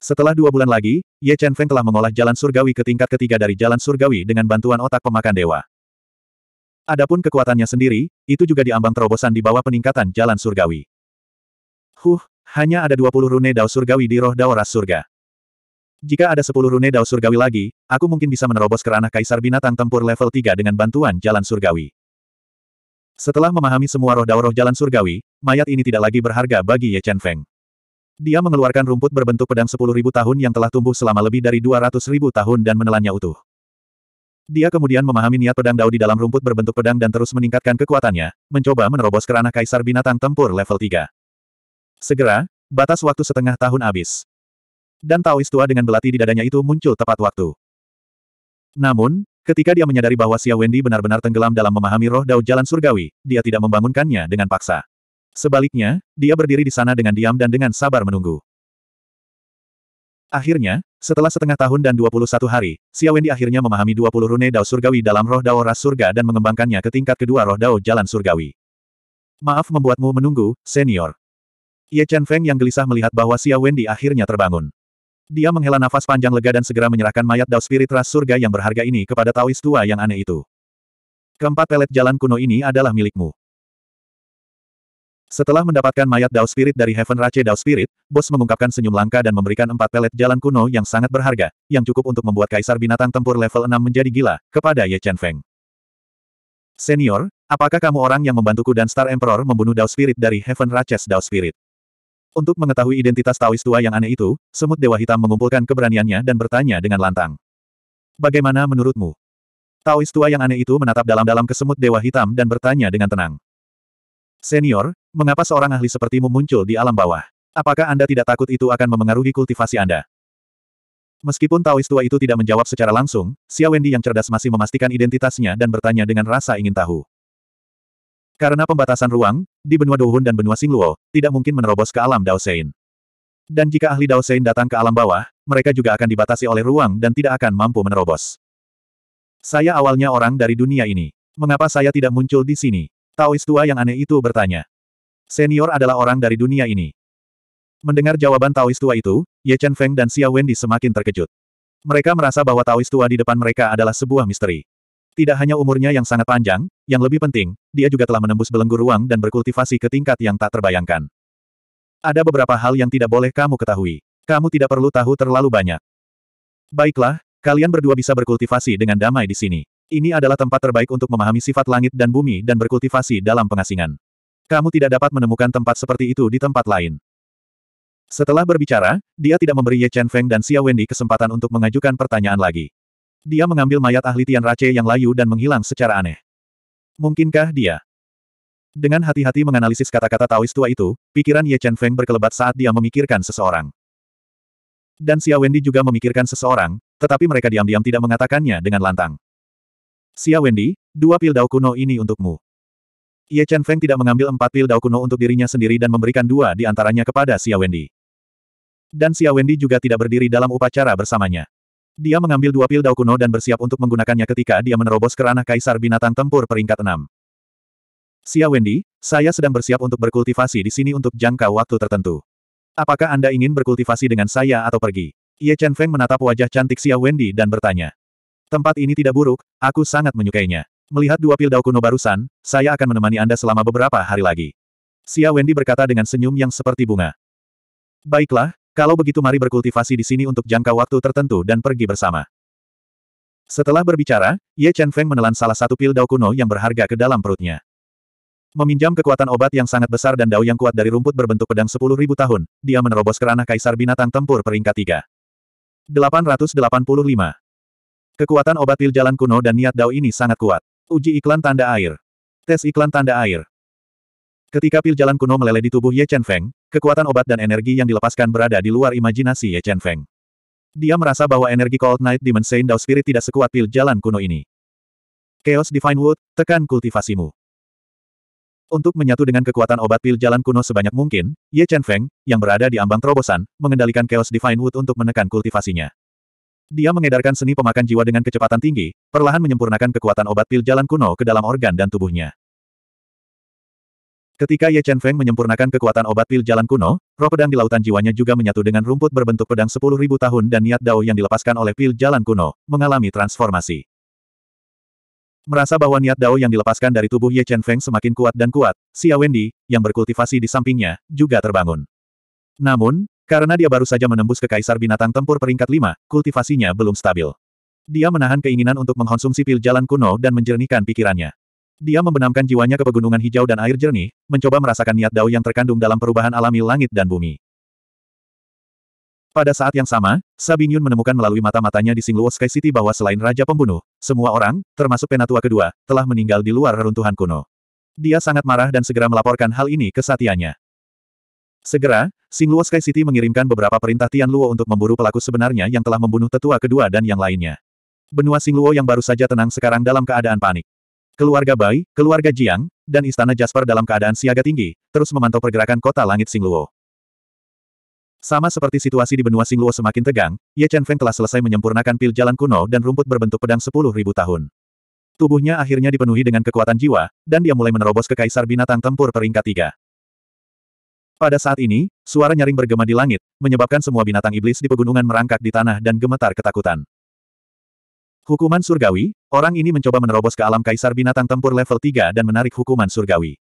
Setelah dua bulan lagi, Ye Chen Feng telah mengolah jalan surgawi ke tingkat ketiga dari jalan surgawi dengan bantuan otak pemakan dewa. Adapun kekuatannya sendiri, itu juga diambang terobosan di bawah peningkatan jalan surgawi. Huh, hanya ada 20 rune dao surgawi di roh dao ras surga. Jika ada 10 rune dao surgawi lagi, aku mungkin bisa menerobos kerana kaisar binatang tempur level 3 dengan bantuan jalan surgawi. Setelah memahami semua roh daoroh jalan surgawi, mayat ini tidak lagi berharga bagi Ye Chen Feng. Dia mengeluarkan rumput berbentuk pedang sepuluh ribu tahun yang telah tumbuh selama lebih dari dua ratus ribu tahun dan menelannya utuh. Dia kemudian memahami niat pedang Dao di dalam rumput berbentuk pedang dan terus meningkatkan kekuatannya, mencoba menerobos kerana kaisar binatang tempur level 3. Segera, batas waktu setengah tahun habis. Dan Taoist tua dengan belati di dadanya itu muncul tepat waktu. Namun, Ketika dia menyadari bahwa Xia Wendy benar-benar tenggelam dalam memahami roh Dao Jalan Surgawi, dia tidak membangunkannya dengan paksa. Sebaliknya, dia berdiri di sana dengan diam dan dengan sabar menunggu. Akhirnya, setelah setengah tahun dan 21 hari, Xia Wendy akhirnya memahami 20 rune Dao Surgawi dalam roh Dao Ras Surga dan mengembangkannya ke tingkat kedua roh Dao Jalan Surgawi. Maaf membuatmu menunggu, senior. Ye Chen Feng yang gelisah melihat bahwa Xia Wendy akhirnya terbangun. Dia menghela nafas panjang lega dan segera menyerahkan mayat Dao Spirit Ras Surga yang berharga ini kepada Taois tua yang aneh itu. Keempat pelet jalan kuno ini adalah milikmu. Setelah mendapatkan mayat Dao Spirit dari Heaven Rache Dao Spirit, Bos mengungkapkan senyum langka dan memberikan empat pelet jalan kuno yang sangat berharga, yang cukup untuk membuat Kaisar Binatang Tempur level 6 menjadi gila, kepada Ye Chen Feng. Senior, apakah kamu orang yang membantuku dan Star Emperor membunuh Dao Spirit dari Heaven Raches Dao Spirit? Untuk mengetahui identitas Taois tua yang aneh itu, semut dewa hitam mengumpulkan keberaniannya dan bertanya dengan lantang. Bagaimana menurutmu? Taois tua yang aneh itu menatap dalam-dalam ke semut dewa hitam dan bertanya dengan tenang. Senior, mengapa seorang ahli sepertimu muncul di alam bawah? Apakah Anda tidak takut itu akan memengaruhi kultivasi Anda? Meskipun Taois tua itu tidak menjawab secara langsung, Xia Wendy yang cerdas masih memastikan identitasnya dan bertanya dengan rasa ingin tahu. Karena pembatasan ruang, di benua Dohun dan benua Singluo, tidak mungkin menerobos ke alam Daosein. Dan jika ahli Daosein datang ke alam bawah, mereka juga akan dibatasi oleh ruang dan tidak akan mampu menerobos. Saya awalnya orang dari dunia ini. Mengapa saya tidak muncul di sini? Taois tua yang aneh itu bertanya. Senior adalah orang dari dunia ini. Mendengar jawaban Taois tua itu, Ye Chen Feng dan Xia Wendy semakin terkejut. Mereka merasa bahwa Taois tua di depan mereka adalah sebuah misteri. Tidak hanya umurnya yang sangat panjang, yang lebih penting, dia juga telah menembus belenggu ruang dan berkultivasi ke tingkat yang tak terbayangkan. Ada beberapa hal yang tidak boleh kamu ketahui. Kamu tidak perlu tahu terlalu banyak. Baiklah, kalian berdua bisa berkultivasi dengan damai di sini. Ini adalah tempat terbaik untuk memahami sifat langit dan bumi dan berkultivasi dalam pengasingan. Kamu tidak dapat menemukan tempat seperti itu di tempat lain. Setelah berbicara, dia tidak memberi Ye Chen Feng dan Xia Wendy kesempatan untuk mengajukan pertanyaan lagi. Dia mengambil mayat ahli Tian rache yang layu dan menghilang secara aneh. Mungkinkah dia? Dengan hati-hati menganalisis kata-kata taoist tua itu, pikiran Ye Chen Feng berkelebat saat dia memikirkan seseorang. Dan Xia Wendy juga memikirkan seseorang, tetapi mereka diam-diam tidak mengatakannya dengan lantang. Xia Wendy, dua pil dao kuno ini untukmu. Ye Chen Feng tidak mengambil empat pil dao kuno untuk dirinya sendiri dan memberikan dua di antaranya kepada Xia Wendy. Dan Xia Wendy juga tidak berdiri dalam upacara bersamanya. Dia mengambil dua pil dao kuno dan bersiap untuk menggunakannya ketika dia menerobos ke ranah Kaisar Binatang Tempur peringkat enam. Sia Wendy, saya sedang bersiap untuk berkultivasi di sini untuk jangka waktu tertentu. Apakah Anda ingin berkultivasi dengan saya atau pergi? Ye Chen Feng menatap wajah cantik Sia Wendy dan bertanya. Tempat ini tidak buruk, aku sangat menyukainya. Melihat dua pil dao kuno barusan, saya akan menemani Anda selama beberapa hari lagi. Sia Wendy berkata dengan senyum yang seperti bunga. Baiklah, kalau begitu mari berkultivasi di sini untuk jangka waktu tertentu dan pergi bersama. Setelah berbicara, Ye Chen Feng menelan salah satu pil dao kuno yang berharga ke dalam perutnya. Meminjam kekuatan obat yang sangat besar dan dao yang kuat dari rumput berbentuk pedang 10.000 tahun, dia menerobos kerana kaisar binatang tempur peringkat 3. 885. Kekuatan obat pil jalan kuno dan niat dao ini sangat kuat. Uji iklan tanda air. Tes iklan tanda air. Ketika pil jalan kuno meleleh di tubuh Ye Chen Feng, kekuatan obat dan energi yang dilepaskan berada di luar imajinasi Ye Chen Feng. Dia merasa bahwa energi Cold Night Demon Saint Dao Spirit tidak sekuat pil jalan kuno ini. Chaos Divine Wood, tekan kultivasimu. Untuk menyatu dengan kekuatan obat pil jalan kuno sebanyak mungkin, Ye Chen Feng, yang berada di ambang terobosan, mengendalikan Chaos Divine Wood untuk menekan kultivasinya. Dia mengedarkan seni pemakan jiwa dengan kecepatan tinggi, perlahan menyempurnakan kekuatan obat pil jalan kuno ke dalam organ dan tubuhnya. Ketika Ye Chen Feng menyempurnakan kekuatan obat pil jalan kuno, roh pedang di lautan jiwanya juga menyatu dengan rumput berbentuk pedang sepuluh ribu tahun dan niat dao yang dilepaskan oleh pil jalan kuno, mengalami transformasi. Merasa bahwa niat dao yang dilepaskan dari tubuh Ye Chen Feng semakin kuat dan kuat, Xia Wendy, yang berkultivasi di sampingnya, juga terbangun. Namun, karena dia baru saja menembus ke Kaisar Binatang Tempur peringkat lima, kultivasinya belum stabil. Dia menahan keinginan untuk mengkonsumsi pil jalan kuno dan menjernihkan pikirannya. Dia membenamkan jiwanya ke pegunungan hijau dan air jernih, mencoba merasakan niat Dao yang terkandung dalam perubahan alami langit dan bumi. Pada saat yang sama, Sabing Yun menemukan melalui mata-matanya di Singluo Sky City bahwa selain Raja Pembunuh, semua orang, termasuk Penatua kedua, telah meninggal di luar reruntuhan kuno. Dia sangat marah dan segera melaporkan hal ini ke satianya. Segera, Singluo Sky City mengirimkan beberapa perintah Tian Luo untuk memburu pelaku sebenarnya yang telah membunuh tetua kedua dan yang lainnya. Benua Singluo yang baru saja tenang sekarang dalam keadaan panik. Keluarga Bai, keluarga Jiang, dan istana Jasper dalam keadaan siaga tinggi, terus memantau pergerakan kota langit Singluo. Sama seperti situasi di benua Singluo semakin tegang, Ye Chen Feng telah selesai menyempurnakan pil jalan kuno dan rumput berbentuk pedang 10.000 tahun. Tubuhnya akhirnya dipenuhi dengan kekuatan jiwa, dan dia mulai menerobos ke Kaisar Binatang Tempur peringkat tiga. Pada saat ini, suara nyaring bergema di langit, menyebabkan semua binatang iblis di pegunungan merangkak di tanah dan gemetar ketakutan. Hukuman surgawi, orang ini mencoba menerobos ke alam kaisar binatang tempur level 3 dan menarik hukuman surgawi.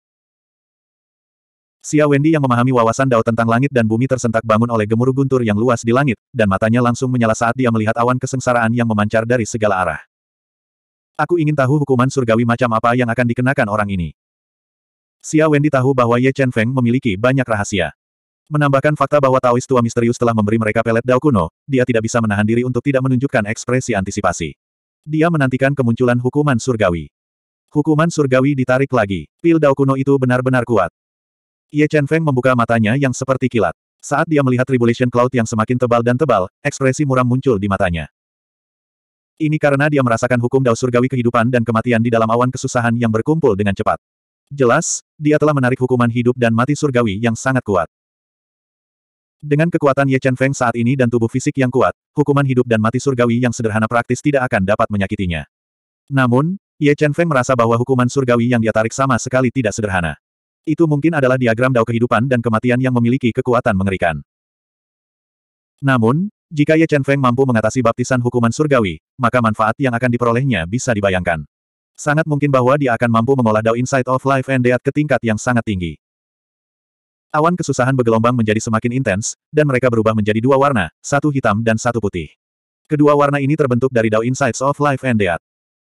Xia Wendy yang memahami wawasan Dao tentang langit dan bumi tersentak bangun oleh gemuruh guntur yang luas di langit, dan matanya langsung menyala saat dia melihat awan kesengsaraan yang memancar dari segala arah. Aku ingin tahu hukuman surgawi macam apa yang akan dikenakan orang ini. Xia Wendy tahu bahwa Ye Chen Feng memiliki banyak rahasia. Menambahkan fakta bahwa Taoist tua misterius telah memberi mereka pelet Dao kuno, dia tidak bisa menahan diri untuk tidak menunjukkan ekspresi antisipasi. Dia menantikan kemunculan hukuman surgawi. Hukuman surgawi ditarik lagi. Pil Dao kuno itu benar-benar kuat. Ye Chen Feng membuka matanya yang seperti kilat. Saat dia melihat Tribulation Cloud yang semakin tebal dan tebal, ekspresi muram muncul di matanya. Ini karena dia merasakan hukum Dao surgawi kehidupan dan kematian di dalam awan kesusahan yang berkumpul dengan cepat. Jelas, dia telah menarik hukuman hidup dan mati surgawi yang sangat kuat. Dengan kekuatan Ye Chen Feng saat ini dan tubuh fisik yang kuat, hukuman hidup dan mati surgawi yang sederhana praktis tidak akan dapat menyakitinya. Namun, Ye Chen Feng merasa bahwa hukuman surgawi yang dia tarik sama sekali tidak sederhana. Itu mungkin adalah diagram dao kehidupan dan kematian yang memiliki kekuatan mengerikan. Namun, jika Ye Chen Feng mampu mengatasi baptisan hukuman surgawi, maka manfaat yang akan diperolehnya bisa dibayangkan. Sangat mungkin bahwa dia akan mampu mengolah Dao Insight of Life and Death ke tingkat yang sangat tinggi. Awan kesusahan bergelombang menjadi semakin intens, dan mereka berubah menjadi dua warna, satu hitam dan satu putih. Kedua warna ini terbentuk dari Dao Insights of Life and Death.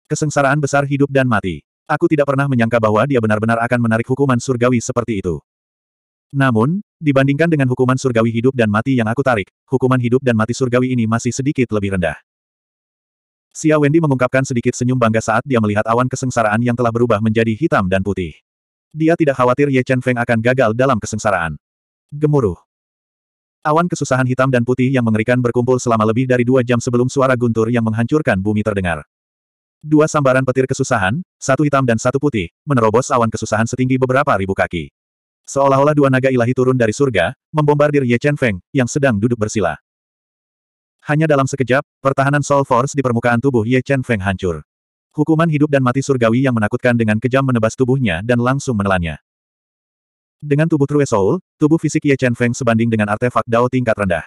Kesengsaraan besar hidup dan mati. Aku tidak pernah menyangka bahwa dia benar-benar akan menarik hukuman surgawi seperti itu. Namun, dibandingkan dengan hukuman surgawi hidup dan mati yang aku tarik, hukuman hidup dan mati surgawi ini masih sedikit lebih rendah. Xia Wendy mengungkapkan sedikit senyum bangga saat dia melihat awan kesengsaraan yang telah berubah menjadi hitam dan putih. Dia tidak khawatir Ye Chen Feng akan gagal dalam kesengsaraan. Gemuruh. Awan kesusahan hitam dan putih yang mengerikan berkumpul selama lebih dari dua jam sebelum suara guntur yang menghancurkan bumi terdengar. Dua sambaran petir kesusahan, satu hitam dan satu putih, menerobos awan kesusahan setinggi beberapa ribu kaki. Seolah-olah dua naga ilahi turun dari surga, membombardir Ye Chen Feng, yang sedang duduk bersila. Hanya dalam sekejap, pertahanan Soul Force di permukaan tubuh Ye Chen Feng hancur. Hukuman hidup dan mati surgawi yang menakutkan dengan kejam menebas tubuhnya dan langsung menelannya. Dengan tubuh True Soul, tubuh fisik Ye Chen Feng sebanding dengan artefak Dao tingkat rendah.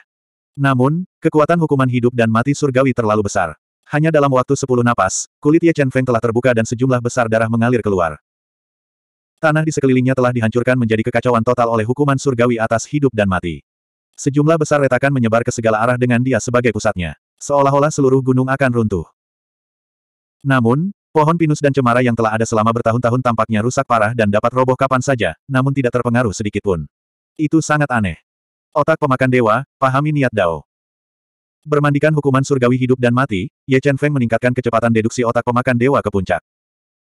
Namun, kekuatan hukuman hidup dan mati surgawi terlalu besar. Hanya dalam waktu 10 napas, kulit Ye Chen Feng telah terbuka dan sejumlah besar darah mengalir keluar. Tanah di sekelilingnya telah dihancurkan menjadi kekacauan total oleh hukuman surgawi atas hidup dan mati. Sejumlah besar retakan menyebar ke segala arah dengan dia sebagai pusatnya. Seolah-olah seluruh gunung akan runtuh. Namun, pohon pinus dan cemara yang telah ada selama bertahun-tahun tampaknya rusak parah dan dapat roboh kapan saja, namun tidak terpengaruh sedikit pun. Itu sangat aneh. Otak pemakan dewa, pahami niat Dao. Bermandikan hukuman surgawi hidup dan mati, Ye Chen Feng meningkatkan kecepatan deduksi otak pemakan dewa ke puncak.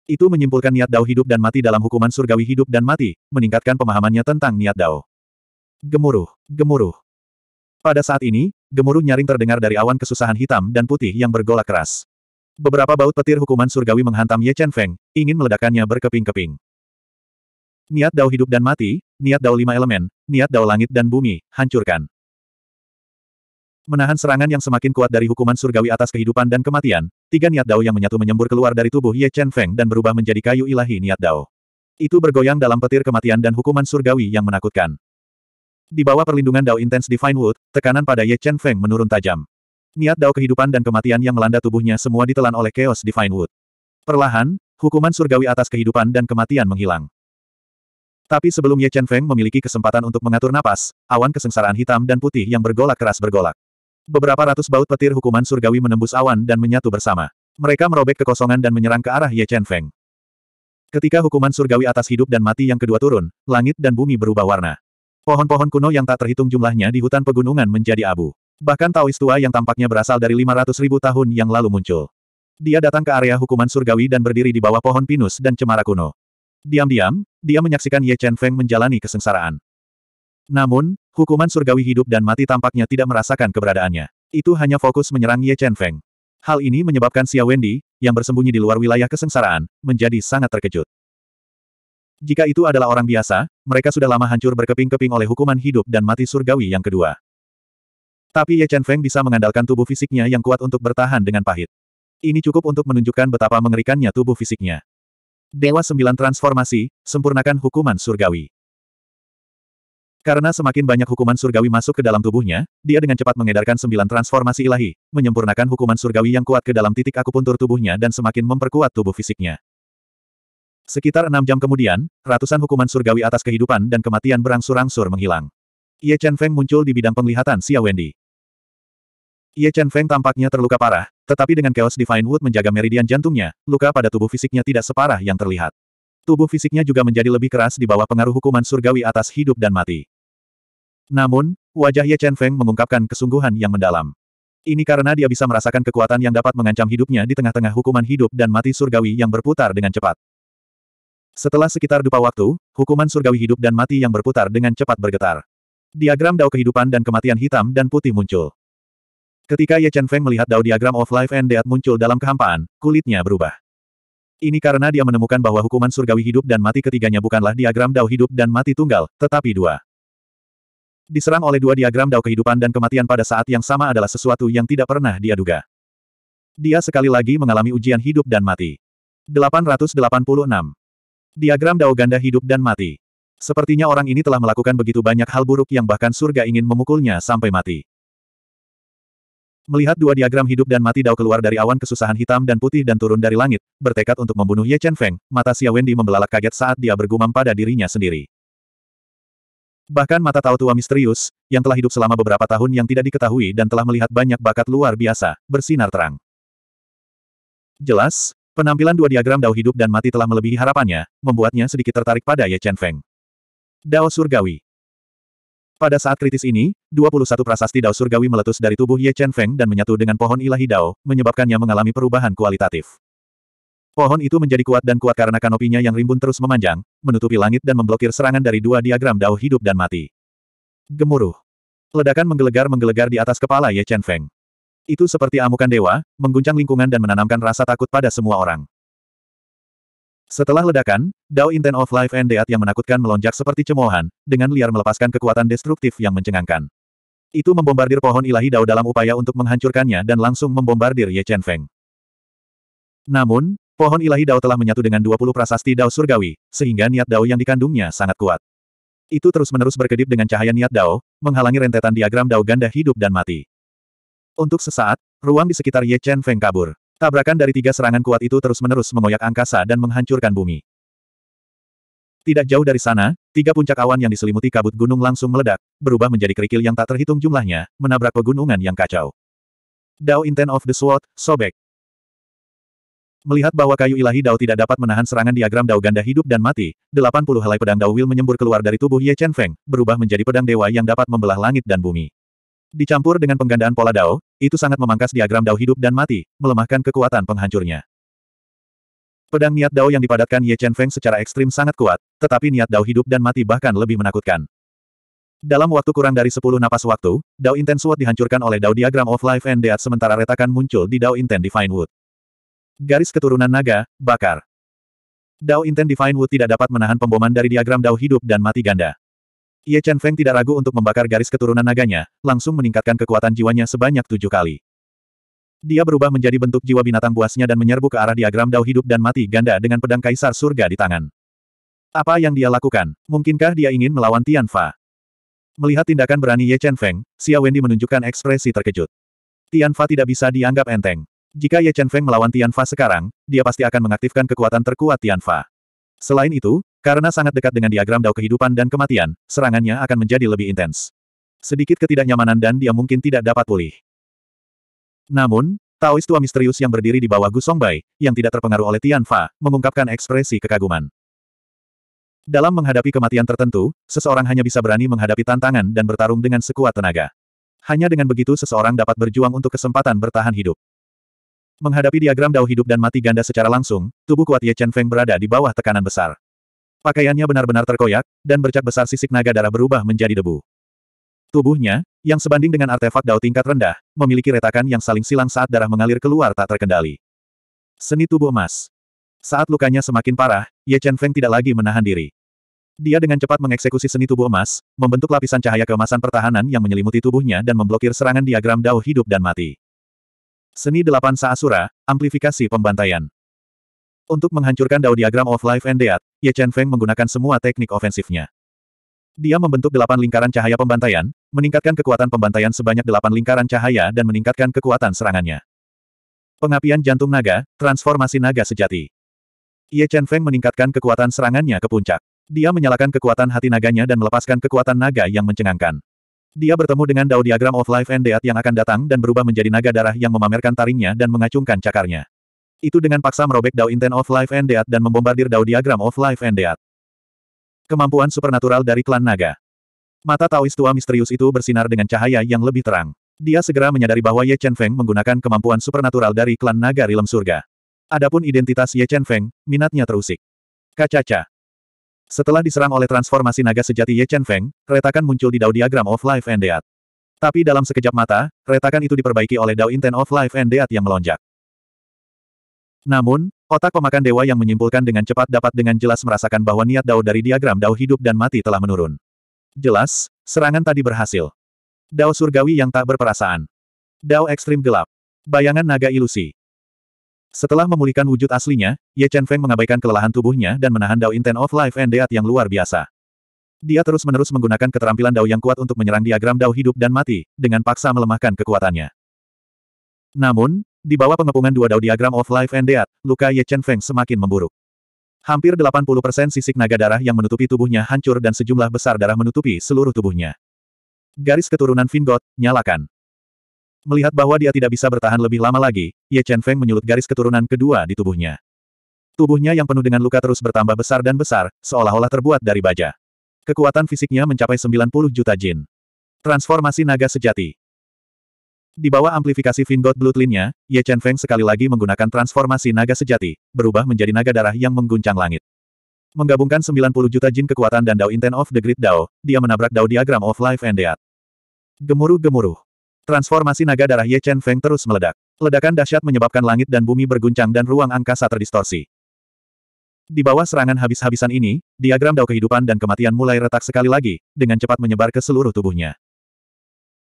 Itu menyimpulkan niat Dao hidup dan mati dalam hukuman surgawi hidup dan mati, meningkatkan pemahamannya tentang niat Dao. Gemuruh, gemuruh. Pada saat ini, gemuruh nyaring terdengar dari awan kesusahan hitam dan putih yang bergolak keras. Beberapa baut petir hukuman surgawi menghantam Ye Chen Feng, ingin meledakannya berkeping-keping. Niat dao hidup dan mati, niat dao lima elemen, niat dao langit dan bumi, hancurkan. Menahan serangan yang semakin kuat dari hukuman surgawi atas kehidupan dan kematian, tiga niat dao yang menyatu menyembur keluar dari tubuh Ye Chen Feng dan berubah menjadi kayu ilahi niat dao. Itu bergoyang dalam petir kematian dan hukuman surgawi yang menakutkan. Di bawah perlindungan dao Intense Divine Wood, tekanan pada Ye Chen Feng menurun tajam. Niat dao kehidupan dan kematian yang melanda tubuhnya semua ditelan oleh Chaos Divine Wood. Perlahan, hukuman surgawi atas kehidupan dan kematian menghilang. Tapi sebelum Ye Chen Feng memiliki kesempatan untuk mengatur napas, awan kesengsaraan hitam dan putih yang bergolak keras bergolak. Beberapa ratus baut petir hukuman surgawi menembus awan dan menyatu bersama. Mereka merobek kekosongan dan menyerang ke arah Ye Chen Feng. Ketika hukuman surgawi atas hidup dan mati yang kedua turun, langit dan bumi berubah warna. Pohon-pohon kuno yang tak terhitung jumlahnya di hutan pegunungan menjadi abu. Bahkan Taoist tua yang tampaknya berasal dari 500 tahun yang lalu muncul. Dia datang ke area hukuman surgawi dan berdiri di bawah pohon pinus dan cemara kuno. Diam-diam, dia menyaksikan Ye Chen Feng menjalani kesengsaraan. Namun, hukuman surgawi hidup dan mati tampaknya tidak merasakan keberadaannya. Itu hanya fokus menyerang Ye Chen Feng. Hal ini menyebabkan Xia Wendy, yang bersembunyi di luar wilayah kesengsaraan, menjadi sangat terkejut. Jika itu adalah orang biasa, mereka sudah lama hancur berkeping-keping oleh hukuman hidup dan mati surgawi yang kedua. Tapi Ye Chen Feng bisa mengandalkan tubuh fisiknya yang kuat untuk bertahan dengan pahit. Ini cukup untuk menunjukkan betapa mengerikannya tubuh fisiknya. Dewa Sembilan Transformasi, sempurnakan hukuman surgawi. Karena semakin banyak hukuman surgawi masuk ke dalam tubuhnya, dia dengan cepat mengedarkan sembilan transformasi ilahi, menyempurnakan hukuman surgawi yang kuat ke dalam titik akupuntur tubuhnya dan semakin memperkuat tubuh fisiknya. Sekitar enam jam kemudian, ratusan hukuman surgawi atas kehidupan dan kematian berangsur-angsur menghilang. Ye Chen Feng muncul di bidang penglihatan Xia Wendy. Ye iya Chen Feng tampaknya terluka parah, tetapi dengan Chaos Divine Wood menjaga meridian jantungnya, luka pada tubuh fisiknya tidak separah yang terlihat. Tubuh fisiknya juga menjadi lebih keras di bawah pengaruh hukuman surgawi atas hidup dan mati. Namun, wajah Ye Chen Feng mengungkapkan kesungguhan yang mendalam. Ini karena dia bisa merasakan kekuatan yang dapat mengancam hidupnya di tengah-tengah hukuman hidup dan mati surgawi yang berputar dengan cepat. Setelah sekitar dupa waktu, hukuman surgawi hidup dan mati yang berputar dengan cepat bergetar. Diagram dao kehidupan dan kematian hitam dan putih muncul. Ketika Ye Chen Feng melihat Dao Diagram of Life and Death muncul dalam kehampaan, kulitnya berubah. Ini karena dia menemukan bahwa hukuman surgawi hidup dan mati ketiganya bukanlah diagram Dao hidup dan mati tunggal, tetapi dua. Diserang oleh dua diagram Dao kehidupan dan kematian pada saat yang sama adalah sesuatu yang tidak pernah dia duga. Dia sekali lagi mengalami ujian hidup dan mati. 886. Diagram Dao ganda hidup dan mati. Sepertinya orang ini telah melakukan begitu banyak hal buruk yang bahkan surga ingin memukulnya sampai mati. Melihat dua diagram hidup dan mati Dao keluar dari awan kesusahan hitam dan putih dan turun dari langit, bertekad untuk membunuh Ye Chen Feng, mata Xia Wendy membelalak kaget saat dia bergumam pada dirinya sendiri. Bahkan mata Tao Tua misterius, yang telah hidup selama beberapa tahun yang tidak diketahui dan telah melihat banyak bakat luar biasa, bersinar terang. Jelas, penampilan dua diagram Dao hidup dan mati telah melebihi harapannya, membuatnya sedikit tertarik pada Ye Chen Feng. Dao Surgawi pada saat kritis ini, 21 prasasti Dao Surgawi meletus dari tubuh Ye Chen Feng dan menyatu dengan pohon ilahi Dao, menyebabkannya mengalami perubahan kualitatif. Pohon itu menjadi kuat dan kuat karena kanopinya yang rimbun terus memanjang, menutupi langit dan memblokir serangan dari dua diagram Dao hidup dan mati. Gemuruh. Ledakan menggelegar-menggelegar di atas kepala Ye Chen Feng. Itu seperti amukan dewa, mengguncang lingkungan dan menanamkan rasa takut pada semua orang. Setelah ledakan, Dao Inten of Life and Death yang menakutkan melonjak seperti cemoohan, dengan liar melepaskan kekuatan destruktif yang mencengangkan. Itu membombardir pohon ilahi Dao dalam upaya untuk menghancurkannya dan langsung membombardir Ye Chen Feng. Namun, pohon ilahi Dao telah menyatu dengan 20 prasasti Dao surgawi, sehingga niat Dao yang dikandungnya sangat kuat. Itu terus-menerus berkedip dengan cahaya niat Dao, menghalangi rentetan diagram Dao ganda hidup dan mati. Untuk sesaat, ruang di sekitar Ye Chen Feng kabur. Tabrakan dari tiga serangan kuat itu terus-menerus mengoyak angkasa dan menghancurkan bumi. Tidak jauh dari sana, tiga puncak awan yang diselimuti kabut gunung langsung meledak, berubah menjadi kerikil yang tak terhitung jumlahnya, menabrak pegunungan yang kacau. Dao Intent of the Sword, sobek. Melihat bahwa kayu ilahi Dao tidak dapat menahan serangan diagram Dao ganda hidup dan mati, 80 helai pedang Dao Will menyembur keluar dari tubuh Ye Chen Feng, berubah menjadi pedang dewa yang dapat membelah langit dan bumi. Dicampur dengan penggandaan pola Dao, itu sangat memangkas diagram Dao hidup dan mati, melemahkan kekuatan penghancurnya. Pedang niat Dao yang dipadatkan Ye Chen Feng secara ekstrim sangat kuat, tetapi niat Dao hidup dan mati bahkan lebih menakutkan. Dalam waktu kurang dari 10 napas waktu, Dao Inten Sword dihancurkan oleh Dao Diagram of Life and Death sementara retakan muncul di Dao intense Divine Wood. Garis keturunan naga, bakar. Dao intense Divine Wood tidak dapat menahan pemboman dari diagram Dao hidup dan mati ganda. Ye Chen Feng tidak ragu untuk membakar garis keturunan naganya, langsung meningkatkan kekuatan jiwanya sebanyak tujuh kali. Dia berubah menjadi bentuk jiwa binatang buasnya dan menyerbu ke arah diagram dao hidup dan mati ganda dengan pedang kaisar surga di tangan. Apa yang dia lakukan? Mungkinkah dia ingin melawan Tian Fa? Melihat tindakan berani Ye Chen Feng, Xia Wendy menunjukkan ekspresi terkejut. Tian Fa tidak bisa dianggap enteng. Jika Ye Chen Feng melawan Tian Fa sekarang, dia pasti akan mengaktifkan kekuatan terkuat Tian Fa. Selain itu, karena sangat dekat dengan diagram dao kehidupan dan kematian, serangannya akan menjadi lebih intens. Sedikit ketidaknyamanan dan dia mungkin tidak dapat pulih. Namun, Taois tua misterius yang berdiri di bawah Gusong Gusongbai, yang tidak terpengaruh oleh Tian Fa, mengungkapkan ekspresi kekaguman. Dalam menghadapi kematian tertentu, seseorang hanya bisa berani menghadapi tantangan dan bertarung dengan sekuat tenaga. Hanya dengan begitu seseorang dapat berjuang untuk kesempatan bertahan hidup. Menghadapi diagram dao hidup dan mati ganda secara langsung, tubuh kuat Ye Chen Feng berada di bawah tekanan besar. Pakaiannya benar-benar terkoyak, dan bercak besar sisik naga darah berubah menjadi debu. Tubuhnya, yang sebanding dengan artefak dao tingkat rendah, memiliki retakan yang saling silang saat darah mengalir keluar tak terkendali. Seni tubuh emas. Saat lukanya semakin parah, Ye Chen Feng tidak lagi menahan diri. Dia dengan cepat mengeksekusi seni tubuh emas, membentuk lapisan cahaya keemasan pertahanan yang menyelimuti tubuhnya dan memblokir serangan diagram dao hidup dan mati. Seni delapan Saasura, amplifikasi pembantaian. Untuk menghancurkan dao diagram of life and death, Ye Chen Feng menggunakan semua teknik ofensifnya. Dia membentuk delapan lingkaran cahaya pembantaian, meningkatkan kekuatan pembantaian sebanyak delapan lingkaran cahaya dan meningkatkan kekuatan serangannya. Pengapian jantung naga, transformasi naga sejati. Ye Chen Feng meningkatkan kekuatan serangannya ke puncak. Dia menyalakan kekuatan hati naganya dan melepaskan kekuatan naga yang mencengangkan. Dia bertemu dengan Dao Diagram of Life and Death yang akan datang dan berubah menjadi naga darah yang memamerkan taringnya dan mengacungkan cakarnya. Itu dengan paksa merobek Dao Intent of Life and Death dan membombardir Dao Diagram of Life and Death. Kemampuan supernatural dari klan naga. Mata Taoist tua misterius itu bersinar dengan cahaya yang lebih terang. Dia segera menyadari bahwa Ye Chen Feng menggunakan kemampuan supernatural dari klan naga Rilem Surga. Adapun identitas Ye Chen Feng, minatnya terusik. Kacaca. Setelah diserang oleh transformasi naga sejati Ye Chen Feng, retakan muncul di Dao Diagram of Life and Death. Tapi dalam sekejap mata, retakan itu diperbaiki oleh Dao Intent of Life and Death yang melonjak. Namun, otak pemakan dewa yang menyimpulkan dengan cepat dapat dengan jelas merasakan bahwa niat Dao dari diagram Dao hidup dan mati telah menurun. Jelas, serangan tadi berhasil. Dao surgawi yang tak berperasaan. Dao ekstrim gelap. Bayangan naga ilusi. Setelah memulihkan wujud aslinya, Ye Chen Feng mengabaikan kelelahan tubuhnya dan menahan Dao Intent of Life and Death yang luar biasa. Dia terus-menerus menggunakan keterampilan Dao yang kuat untuk menyerang diagram Dao hidup dan mati, dengan paksa melemahkan kekuatannya. Namun, di bawah pengepungan dua dao diagram of life and death, luka Ye Chen Feng semakin memburuk. Hampir 80% sisik naga darah yang menutupi tubuhnya hancur dan sejumlah besar darah menutupi seluruh tubuhnya. Garis keturunan Vingot, nyalakan. Melihat bahwa dia tidak bisa bertahan lebih lama lagi, Ye Chen Feng menyulut garis keturunan kedua di tubuhnya. Tubuhnya yang penuh dengan luka terus bertambah besar dan besar, seolah-olah terbuat dari baja. Kekuatan fisiknya mencapai 90 juta jin. Transformasi naga sejati. Di bawah amplifikasi Vingot bloodline nya Ye Chen Feng sekali lagi menggunakan transformasi naga sejati, berubah menjadi naga darah yang mengguncang langit. Menggabungkan 90 juta jin kekuatan dan Dao Inten of the Great Dao, dia menabrak Dao Diagram of Life and Death. Gemuruh-gemuruh. Transformasi naga darah Ye Chen Feng terus meledak. Ledakan dahsyat menyebabkan langit dan bumi berguncang dan ruang angkasa terdistorsi. Di bawah serangan habis-habisan ini, diagram Dao kehidupan dan kematian mulai retak sekali lagi, dengan cepat menyebar ke seluruh tubuhnya.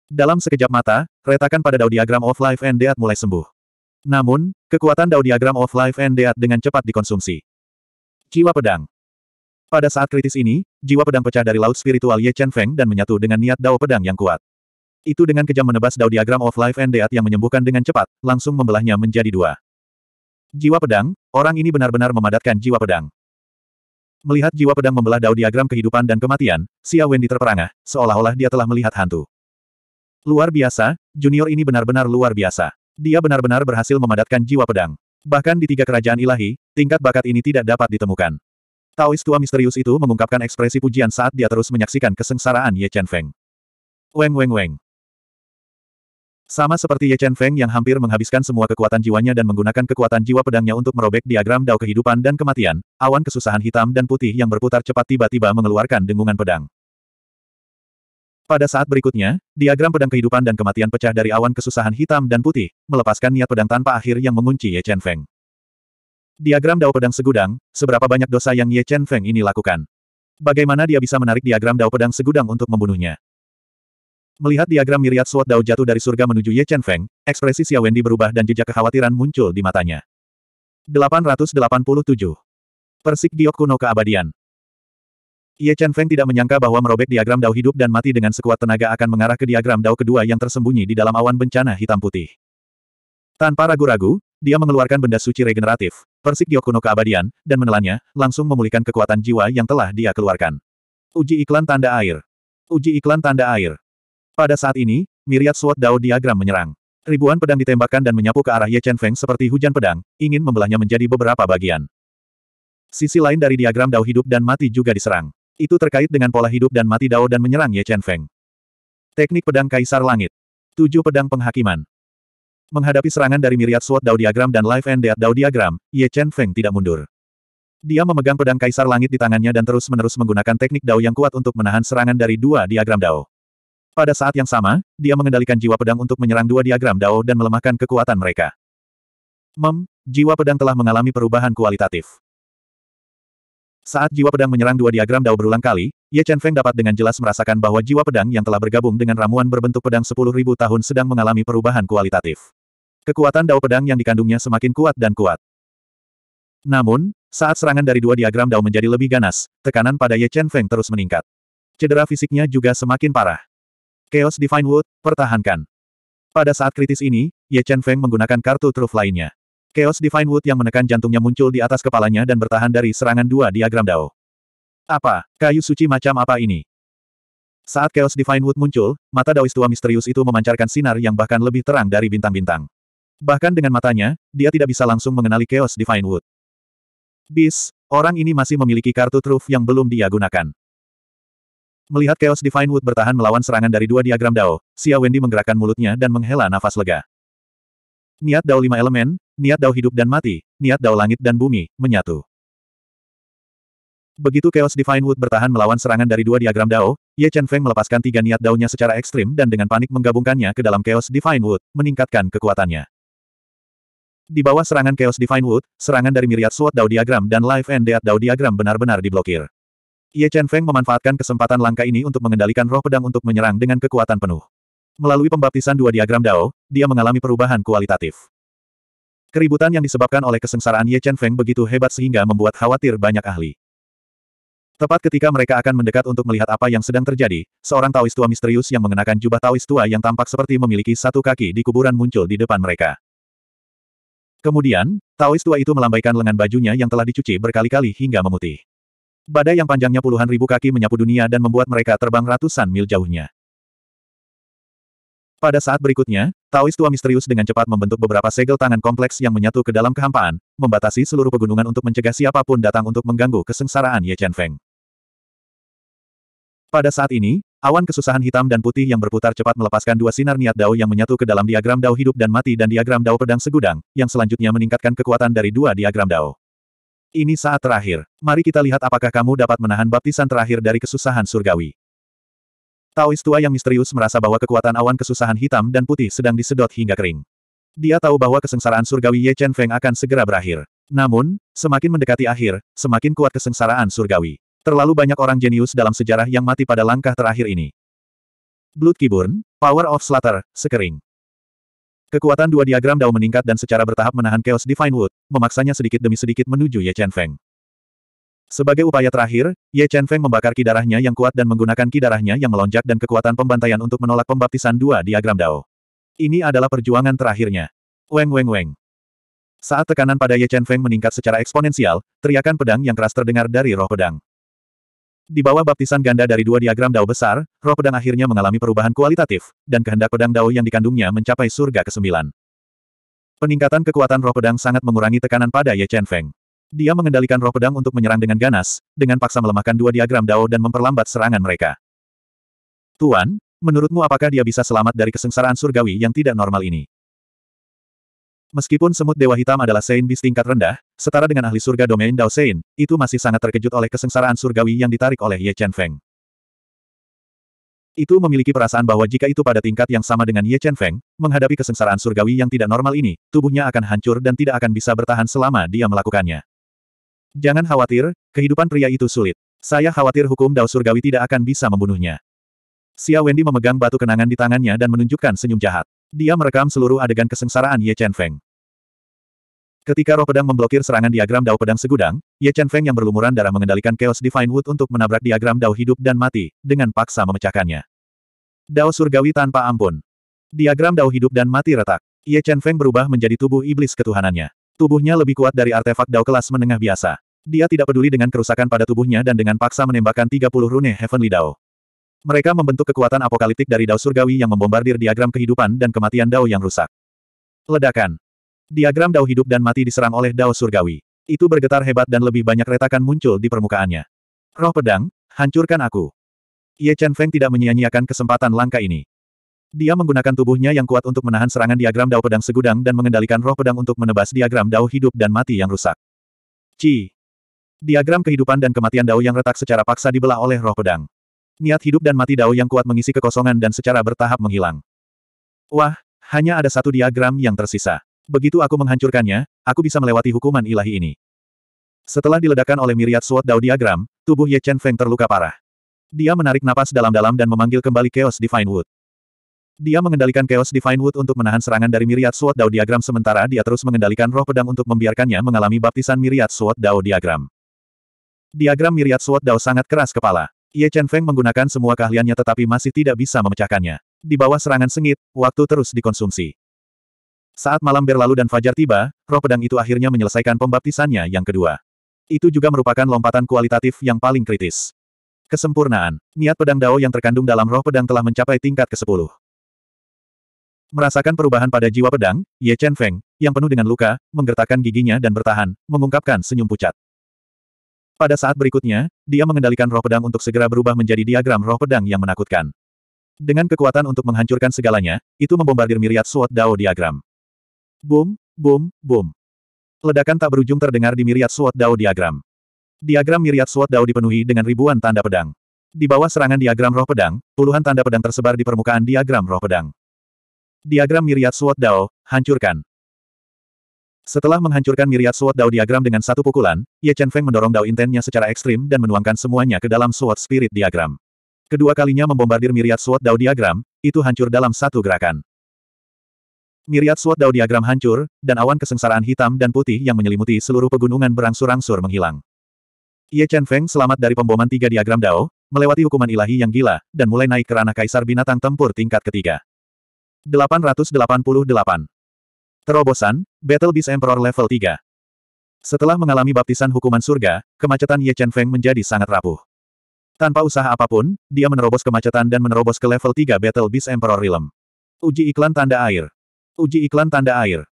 Dalam sekejap mata, retakan pada Dao Diagram of Life and Death mulai sembuh. Namun, kekuatan Dao Diagram of Life and Death dengan cepat dikonsumsi. Jiwa Pedang Pada saat kritis ini, jiwa pedang pecah dari laut spiritual Ye Chen Feng dan menyatu dengan niat Dao Pedang yang kuat. Itu dengan kejam menebas Dao Diagram of Life and Death yang menyembuhkan dengan cepat, langsung membelahnya menjadi dua. Jiwa pedang, orang ini benar-benar memadatkan jiwa pedang. Melihat jiwa pedang membelah Dao Diagram kehidupan dan kematian, Xia Wen terperangah, seolah-olah dia telah melihat hantu. Luar biasa, junior ini benar-benar luar biasa. Dia benar-benar berhasil memadatkan jiwa pedang. Bahkan di tiga kerajaan ilahi, tingkat bakat ini tidak dapat ditemukan. Taois tua misterius itu mengungkapkan ekspresi pujian saat dia terus menyaksikan kesengsaraan Ye Chen Feng. Weng weng weng. Sama seperti Ye Chen Feng yang hampir menghabiskan semua kekuatan jiwanya dan menggunakan kekuatan jiwa pedangnya untuk merobek diagram dao kehidupan dan kematian, awan kesusahan hitam dan putih yang berputar cepat tiba-tiba mengeluarkan dengungan pedang. Pada saat berikutnya, diagram pedang kehidupan dan kematian pecah dari awan kesusahan hitam dan putih, melepaskan niat pedang tanpa akhir yang mengunci Ye Chen Feng. Diagram dao pedang segudang, seberapa banyak dosa yang Ye Chen Feng ini lakukan. Bagaimana dia bisa menarik diagram dao pedang segudang untuk membunuhnya? Melihat diagram miriat suat Dao jatuh dari surga menuju Ye Chen Feng, ekspresi Xia Wendy berubah dan jejak kekhawatiran muncul di matanya. 887. Persik Giok Kuno Keabadian Ye Chen Feng tidak menyangka bahwa merobek diagram dao hidup dan mati dengan sekuat tenaga akan mengarah ke diagram dao kedua yang tersembunyi di dalam awan bencana hitam putih. Tanpa ragu-ragu, dia mengeluarkan benda suci regeneratif, persik Gyokuno keabadian, dan menelannya, langsung memulihkan kekuatan jiwa yang telah dia keluarkan. Uji iklan tanda air. Uji iklan tanda air. Pada saat ini, miriat suat Dao diagram menyerang. Ribuan pedang ditembakkan dan menyapu ke arah Ye Chen Feng seperti hujan pedang, ingin membelahnya menjadi beberapa bagian. Sisi lain dari diagram Dao hidup dan mati juga diserang. Itu terkait dengan pola hidup dan mati Dao dan menyerang Ye Chen Feng. Teknik pedang Kaisar Langit. Tujuh pedang penghakiman. Menghadapi serangan dari Myriad Sword Dao Diagram dan Life and Death Dao Diagram, Ye Chen Feng tidak mundur. Dia memegang pedang Kaisar Langit di tangannya dan terus-menerus menggunakan teknik Dao yang kuat untuk menahan serangan dari dua diagram Dao. Pada saat yang sama, dia mengendalikan jiwa pedang untuk menyerang dua diagram Dao dan melemahkan kekuatan mereka. Mem, jiwa pedang telah mengalami perubahan kualitatif. Saat jiwa pedang menyerang dua diagram dao berulang kali, Ye Chen Feng dapat dengan jelas merasakan bahwa jiwa pedang yang telah bergabung dengan ramuan berbentuk pedang 10.000 tahun sedang mengalami perubahan kualitatif. Kekuatan dao pedang yang dikandungnya semakin kuat dan kuat. Namun, saat serangan dari dua diagram dao menjadi lebih ganas, tekanan pada Ye Chen Feng terus meningkat. Cedera fisiknya juga semakin parah. Chaos Divine Wood, pertahankan. Pada saat kritis ini, Ye Chen Feng menggunakan kartu truf lainnya. Chaos Divine Wood yang menekan jantungnya muncul di atas kepalanya dan bertahan dari serangan dua diagram Dao. Apa? Kayu suci macam apa ini? Saat Chaos Divine Wood muncul, mata Daois tua misterius itu memancarkan sinar yang bahkan lebih terang dari bintang-bintang. Bahkan dengan matanya, dia tidak bisa langsung mengenali Chaos Divine Wood. Bis, orang ini masih memiliki kartu truf yang belum dia gunakan. Melihat Chaos Divine Wood bertahan melawan serangan dari dua diagram Dao, Xia Wendy menggerakkan mulutnya dan menghela nafas lega. Niat dao lima elemen, niat dao hidup dan mati, niat dao langit dan bumi, menyatu. Begitu Chaos Divine Wood bertahan melawan serangan dari dua diagram Dao, Ye Chen Feng melepaskan tiga niat Dao-nya secara ekstrim dan dengan panik menggabungkannya ke dalam Chaos Divine Wood, meningkatkan kekuatannya. Di bawah serangan Chaos Divine Wood, serangan dari Myriad Sword Dao Diagram dan Life and Death Dao Diagram benar-benar diblokir. Ye Chen Feng memanfaatkan kesempatan langka ini untuk mengendalikan roh pedang untuk menyerang dengan kekuatan penuh. Melalui pembaptisan dua diagram Dao, dia mengalami perubahan kualitatif. Keributan yang disebabkan oleh kesengsaraan Ye Chen Feng begitu hebat sehingga membuat khawatir banyak ahli. Tepat ketika mereka akan mendekat untuk melihat apa yang sedang terjadi, seorang Taoist tua misterius yang mengenakan jubah Taoist tua yang tampak seperti memiliki satu kaki di kuburan muncul di depan mereka. Kemudian, Taoist tua itu melambaikan lengan bajunya yang telah dicuci berkali-kali hingga memutih. Badai yang panjangnya puluhan ribu kaki menyapu dunia dan membuat mereka terbang ratusan mil jauhnya. Pada saat berikutnya, Taoist tua misterius dengan cepat membentuk beberapa segel tangan kompleks yang menyatu ke dalam kehampaan, membatasi seluruh pegunungan untuk mencegah siapapun datang untuk mengganggu kesengsaraan Ye Chen Feng. Pada saat ini, awan kesusahan hitam dan putih yang berputar cepat melepaskan dua sinar niat Dao yang menyatu ke dalam diagram Dao hidup dan mati dan diagram Dao pedang segudang, yang selanjutnya meningkatkan kekuatan dari dua diagram Dao. Ini saat terakhir. Mari kita lihat apakah kamu dapat menahan baptisan terakhir dari kesusahan surgawi. Taois tua yang misterius merasa bahwa kekuatan awan kesusahan hitam dan putih sedang disedot hingga kering. Dia tahu bahwa kesengsaraan surgawi Ye Chen Feng akan segera berakhir. Namun, semakin mendekati akhir, semakin kuat kesengsaraan surgawi. Terlalu banyak orang jenius dalam sejarah yang mati pada langkah terakhir ini. Blood Kiburn, Power of Slaughter, Sekering. Kekuatan dua diagram Dao meningkat dan secara bertahap menahan Chaos Divine Wood, memaksanya sedikit demi sedikit menuju Ye Chen Feng. Sebagai upaya terakhir, Ye Chen Feng membakar ki yang kuat dan menggunakan ki yang melonjak dan kekuatan pembantaian untuk menolak pembaptisan dua diagram Dao. Ini adalah perjuangan terakhirnya. Weng weng weng. Saat tekanan pada Ye Chen Feng meningkat secara eksponensial, teriakan pedang yang keras terdengar dari roh pedang. Di bawah baptisan ganda dari dua diagram Dao besar, roh pedang akhirnya mengalami perubahan kualitatif, dan kehendak pedang Dao yang dikandungnya mencapai surga ke-9. Peningkatan kekuatan roh pedang sangat mengurangi tekanan pada Ye Chen Feng. Dia mengendalikan roh pedang untuk menyerang dengan ganas, dengan paksa melemahkan dua diagram Dao dan memperlambat serangan mereka. Tuan, menurutmu apakah dia bisa selamat dari kesengsaraan surgawi yang tidak normal ini? Meskipun semut dewa hitam adalah Sein Beast tingkat rendah, setara dengan ahli surga domain Dao Sein, itu masih sangat terkejut oleh kesengsaraan surgawi yang ditarik oleh Ye Chen Feng. Itu memiliki perasaan bahwa jika itu pada tingkat yang sama dengan Ye Chen Feng, menghadapi kesengsaraan surgawi yang tidak normal ini, tubuhnya akan hancur dan tidak akan bisa bertahan selama dia melakukannya. Jangan khawatir, kehidupan pria itu sulit. Saya khawatir hukum Dao Surgawi tidak akan bisa membunuhnya. Xia Wendy memegang batu kenangan di tangannya dan menunjukkan senyum jahat. Dia merekam seluruh adegan kesengsaraan Ye Chen Feng. Ketika roh pedang memblokir serangan diagram Dao pedang segudang, Ye Chen Feng yang berlumuran darah mengendalikan Chaos Divine Wood untuk menabrak diagram Dao hidup dan mati, dengan paksa memecahkannya. Dao surgawi tanpa ampun. Diagram Dao hidup dan mati retak. Ye Chen Feng berubah menjadi tubuh iblis ketuhanannya. Tubuhnya lebih kuat dari artefak Dao kelas menengah biasa. Dia tidak peduli dengan kerusakan pada tubuhnya dan dengan paksa menembakkan 30 rune Heavenly Dao. Mereka membentuk kekuatan apokaliptik dari Dao Surgawi yang membombardir diagram kehidupan dan kematian Dao yang rusak. Ledakan. Diagram Dao hidup dan mati diserang oleh Dao Surgawi. Itu bergetar hebat dan lebih banyak retakan muncul di permukaannya. Roh pedang, hancurkan aku. Ye Chen Feng tidak menyia-nyiakan kesempatan langka ini. Dia menggunakan tubuhnya yang kuat untuk menahan serangan diagram Dao pedang segudang dan mengendalikan roh pedang untuk menebas diagram Dao hidup dan mati yang rusak. Ci. Diagram kehidupan dan kematian Dao yang retak secara paksa dibelah oleh roh pedang. Niat hidup dan mati Dao yang kuat mengisi kekosongan dan secara bertahap menghilang. Wah, hanya ada satu diagram yang tersisa. Begitu aku menghancurkannya, aku bisa melewati hukuman ilahi ini. Setelah diledakkan oleh miriat sword Dao diagram, tubuh Ye Chen Feng terluka parah. Dia menarik napas dalam-dalam dan memanggil kembali Chaos Divine Wood. Dia mengendalikan Chaos Divine Wood untuk menahan serangan dari miriat sword Dao diagram sementara dia terus mengendalikan roh pedang untuk membiarkannya mengalami baptisan miriat sword Dao diagram. Diagram miriat Sword Dao sangat keras kepala. Ye Chen Feng menggunakan semua keahliannya tetapi masih tidak bisa memecahkannya. Di bawah serangan sengit, waktu terus dikonsumsi. Saat malam berlalu dan fajar tiba, roh pedang itu akhirnya menyelesaikan pembaptisannya yang kedua. Itu juga merupakan lompatan kualitatif yang paling kritis. Kesempurnaan. Niat pedang Dao yang terkandung dalam roh pedang telah mencapai tingkat ke-10. Merasakan perubahan pada jiwa pedang, Ye Chen Feng, yang penuh dengan luka, menggertakkan giginya dan bertahan, mengungkapkan senyum pucat. Pada saat berikutnya, dia mengendalikan roh pedang untuk segera berubah menjadi diagram roh pedang yang menakutkan. Dengan kekuatan untuk menghancurkan segalanya, itu membombardir miriat suot Dao diagram. Boom, boom, boom. Ledakan tak berujung terdengar di miriat suot Dao diagram. Diagram miriat suot Dao dipenuhi dengan ribuan tanda pedang. Di bawah serangan diagram roh pedang, puluhan tanda pedang tersebar di permukaan diagram roh pedang. Diagram miriat suot Dao, hancurkan. Setelah menghancurkan miriat Sword Dao diagram dengan satu pukulan, Ye Chen Feng mendorong Dao intennya secara ekstrim dan menuangkan semuanya ke dalam Sword Spirit diagram. Kedua kalinya membombardir miriat Sword Dao diagram, itu hancur dalam satu gerakan. Miriat Sword Dao diagram hancur, dan awan kesengsaraan hitam dan putih yang menyelimuti seluruh pegunungan berangsur-angsur menghilang. Ye Chen Feng selamat dari pemboman tiga diagram Dao, melewati hukuman ilahi yang gila, dan mulai naik ke ranah kaisar binatang tempur tingkat ketiga. 888 Terobosan, Battle Beast Emperor level 3. Setelah mengalami baptisan hukuman surga, kemacetan Ye Chen Feng menjadi sangat rapuh. Tanpa usaha apapun, dia menerobos kemacetan dan menerobos ke level 3 Battle Beast Emperor Realm. Uji iklan tanda air. Uji iklan tanda air.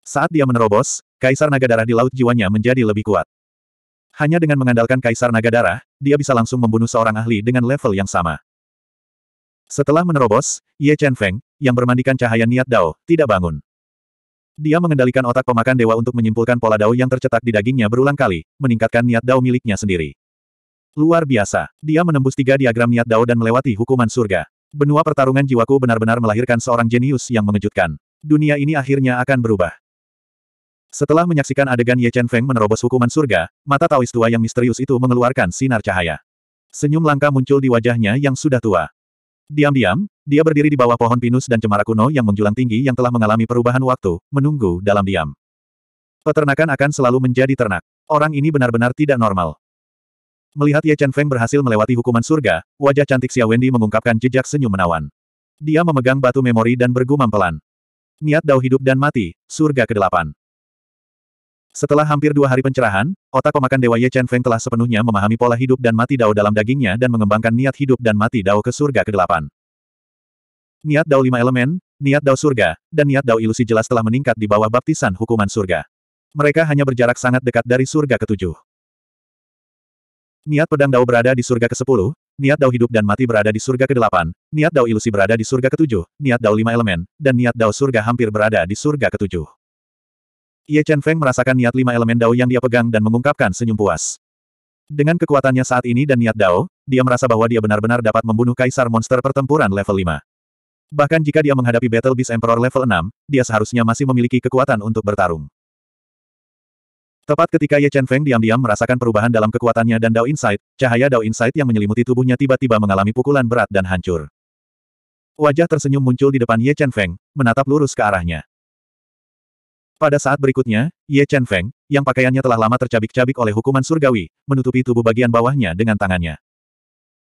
Saat dia menerobos, Kaisar Naga Darah di Laut Jiwanya menjadi lebih kuat. Hanya dengan mengandalkan Kaisar Naga Darah, dia bisa langsung membunuh seorang ahli dengan level yang sama. Setelah menerobos, Ye Chen Feng, yang bermandikan cahaya niat Dao, tidak bangun. Dia mengendalikan otak pemakan dewa untuk menyimpulkan pola dao yang tercetak di dagingnya berulang kali, meningkatkan niat dao miliknya sendiri. Luar biasa, dia menembus tiga diagram niat dao dan melewati hukuman surga. Benua pertarungan jiwaku benar-benar melahirkan seorang jenius yang mengejutkan. Dunia ini akhirnya akan berubah. Setelah menyaksikan adegan Ye Chen Feng menerobos hukuman surga, mata Taoist tua yang misterius itu mengeluarkan sinar cahaya. Senyum langka muncul di wajahnya yang sudah tua. Diam-diam, dia berdiri di bawah pohon pinus dan cemara kuno yang menjulang tinggi yang telah mengalami perubahan waktu, menunggu dalam diam. Peternakan akan selalu menjadi ternak. Orang ini benar-benar tidak normal. Melihat Ye Chen Feng berhasil melewati hukuman surga, wajah cantik Xia Wendy mengungkapkan jejak senyum menawan. Dia memegang batu memori dan bergumam pelan. Niat Dao hidup dan mati, surga ke-8. Setelah hampir dua hari pencerahan, otak pemakan Dewa Ye Chen Feng telah sepenuhnya memahami pola hidup dan mati Dao dalam dagingnya dan mengembangkan niat hidup dan mati Dao ke surga ke-8. Niat Dao lima elemen, niat Dao surga, dan niat Dao ilusi jelas telah meningkat di bawah baptisan hukuman surga. Mereka hanya berjarak sangat dekat dari surga ketujuh. Niat pedang Dao berada di surga ke-10, niat Dao hidup dan mati berada di surga ke-8, niat Dao ilusi berada di surga ke-7, niat Dao lima elemen, dan niat Dao surga hampir berada di surga ke-7. Ye Chen Feng merasakan niat lima elemen Dao yang dia pegang dan mengungkapkan senyum puas. Dengan kekuatannya saat ini dan niat Dao, dia merasa bahwa dia benar-benar dapat membunuh kaisar monster pertempuran level 5. Bahkan jika dia menghadapi Battle Beast Emperor level 6, dia seharusnya masih memiliki kekuatan untuk bertarung. Tepat ketika Ye Chen Feng diam-diam merasakan perubahan dalam kekuatannya dan Dao Insight, cahaya Dao Insight yang menyelimuti tubuhnya tiba-tiba mengalami pukulan berat dan hancur. Wajah tersenyum muncul di depan Ye Chen Feng, menatap lurus ke arahnya. Pada saat berikutnya, Ye Chen Feng, yang pakaiannya telah lama tercabik-cabik oleh hukuman surgawi, menutupi tubuh bagian bawahnya dengan tangannya.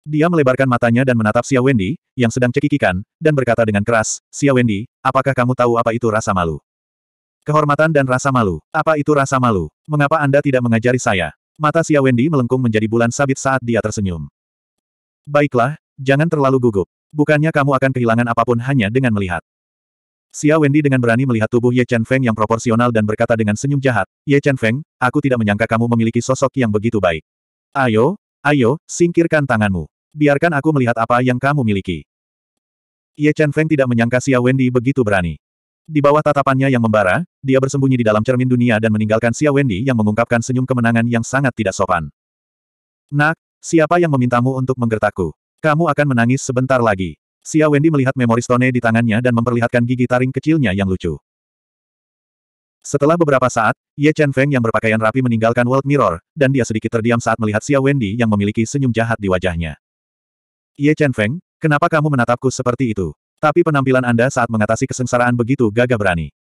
Dia melebarkan matanya dan menatap Xia Wendy, yang sedang cekikikan, dan berkata dengan keras, Xia Wendy, apakah kamu tahu apa itu rasa malu? Kehormatan dan rasa malu. Apa itu rasa malu? Mengapa Anda tidak mengajari saya? Mata Xia Wendy melengkung menjadi bulan sabit saat dia tersenyum. Baiklah, jangan terlalu gugup. Bukannya kamu akan kehilangan apapun hanya dengan melihat. Xia Wendy dengan berani melihat tubuh Ye Chen Feng yang proporsional dan berkata dengan senyum jahat, Ye Chen Feng, aku tidak menyangka kamu memiliki sosok yang begitu baik. Ayo, Ayo, singkirkan tanganmu. Biarkan aku melihat apa yang kamu miliki. Ye Chen Feng tidak menyangka Xia Wendy begitu berani. Di bawah tatapannya yang membara, dia bersembunyi di dalam cermin dunia dan meninggalkan Xia Wendy yang mengungkapkan senyum kemenangan yang sangat tidak sopan. Nak, siapa yang memintamu untuk menggertakku? Kamu akan menangis sebentar lagi. Xia Wendy melihat memori stone di tangannya dan memperlihatkan gigi taring kecilnya yang lucu. Setelah beberapa saat, Ye Chen Feng yang berpakaian rapi meninggalkan World Mirror, dan dia sedikit terdiam saat melihat Xia Wendy yang memiliki senyum jahat di wajahnya. Ye Chen Feng, kenapa kamu menatapku seperti itu? Tapi penampilan Anda saat mengatasi kesengsaraan begitu gagah berani.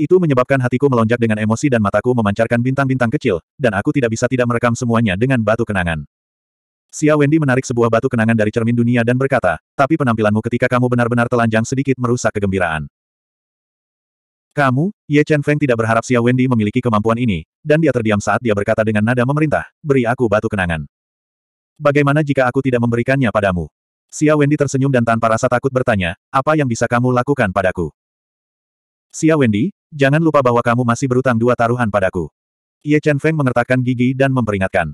Itu menyebabkan hatiku melonjak dengan emosi dan mataku memancarkan bintang-bintang kecil, dan aku tidak bisa tidak merekam semuanya dengan batu kenangan. Xia Wendy menarik sebuah batu kenangan dari cermin dunia dan berkata, tapi penampilanmu ketika kamu benar-benar telanjang sedikit merusak kegembiraan. Kamu, Ye Chen Feng tidak berharap Xia Wendy memiliki kemampuan ini, dan dia terdiam saat dia berkata dengan nada memerintah, beri aku batu kenangan. Bagaimana jika aku tidak memberikannya padamu? Xia Wendy tersenyum dan tanpa rasa takut bertanya, apa yang bisa kamu lakukan padaku? Xia Wendy, jangan lupa bahwa kamu masih berutang dua taruhan padaku. Ye Chen Feng mengertakkan gigi dan memperingatkan.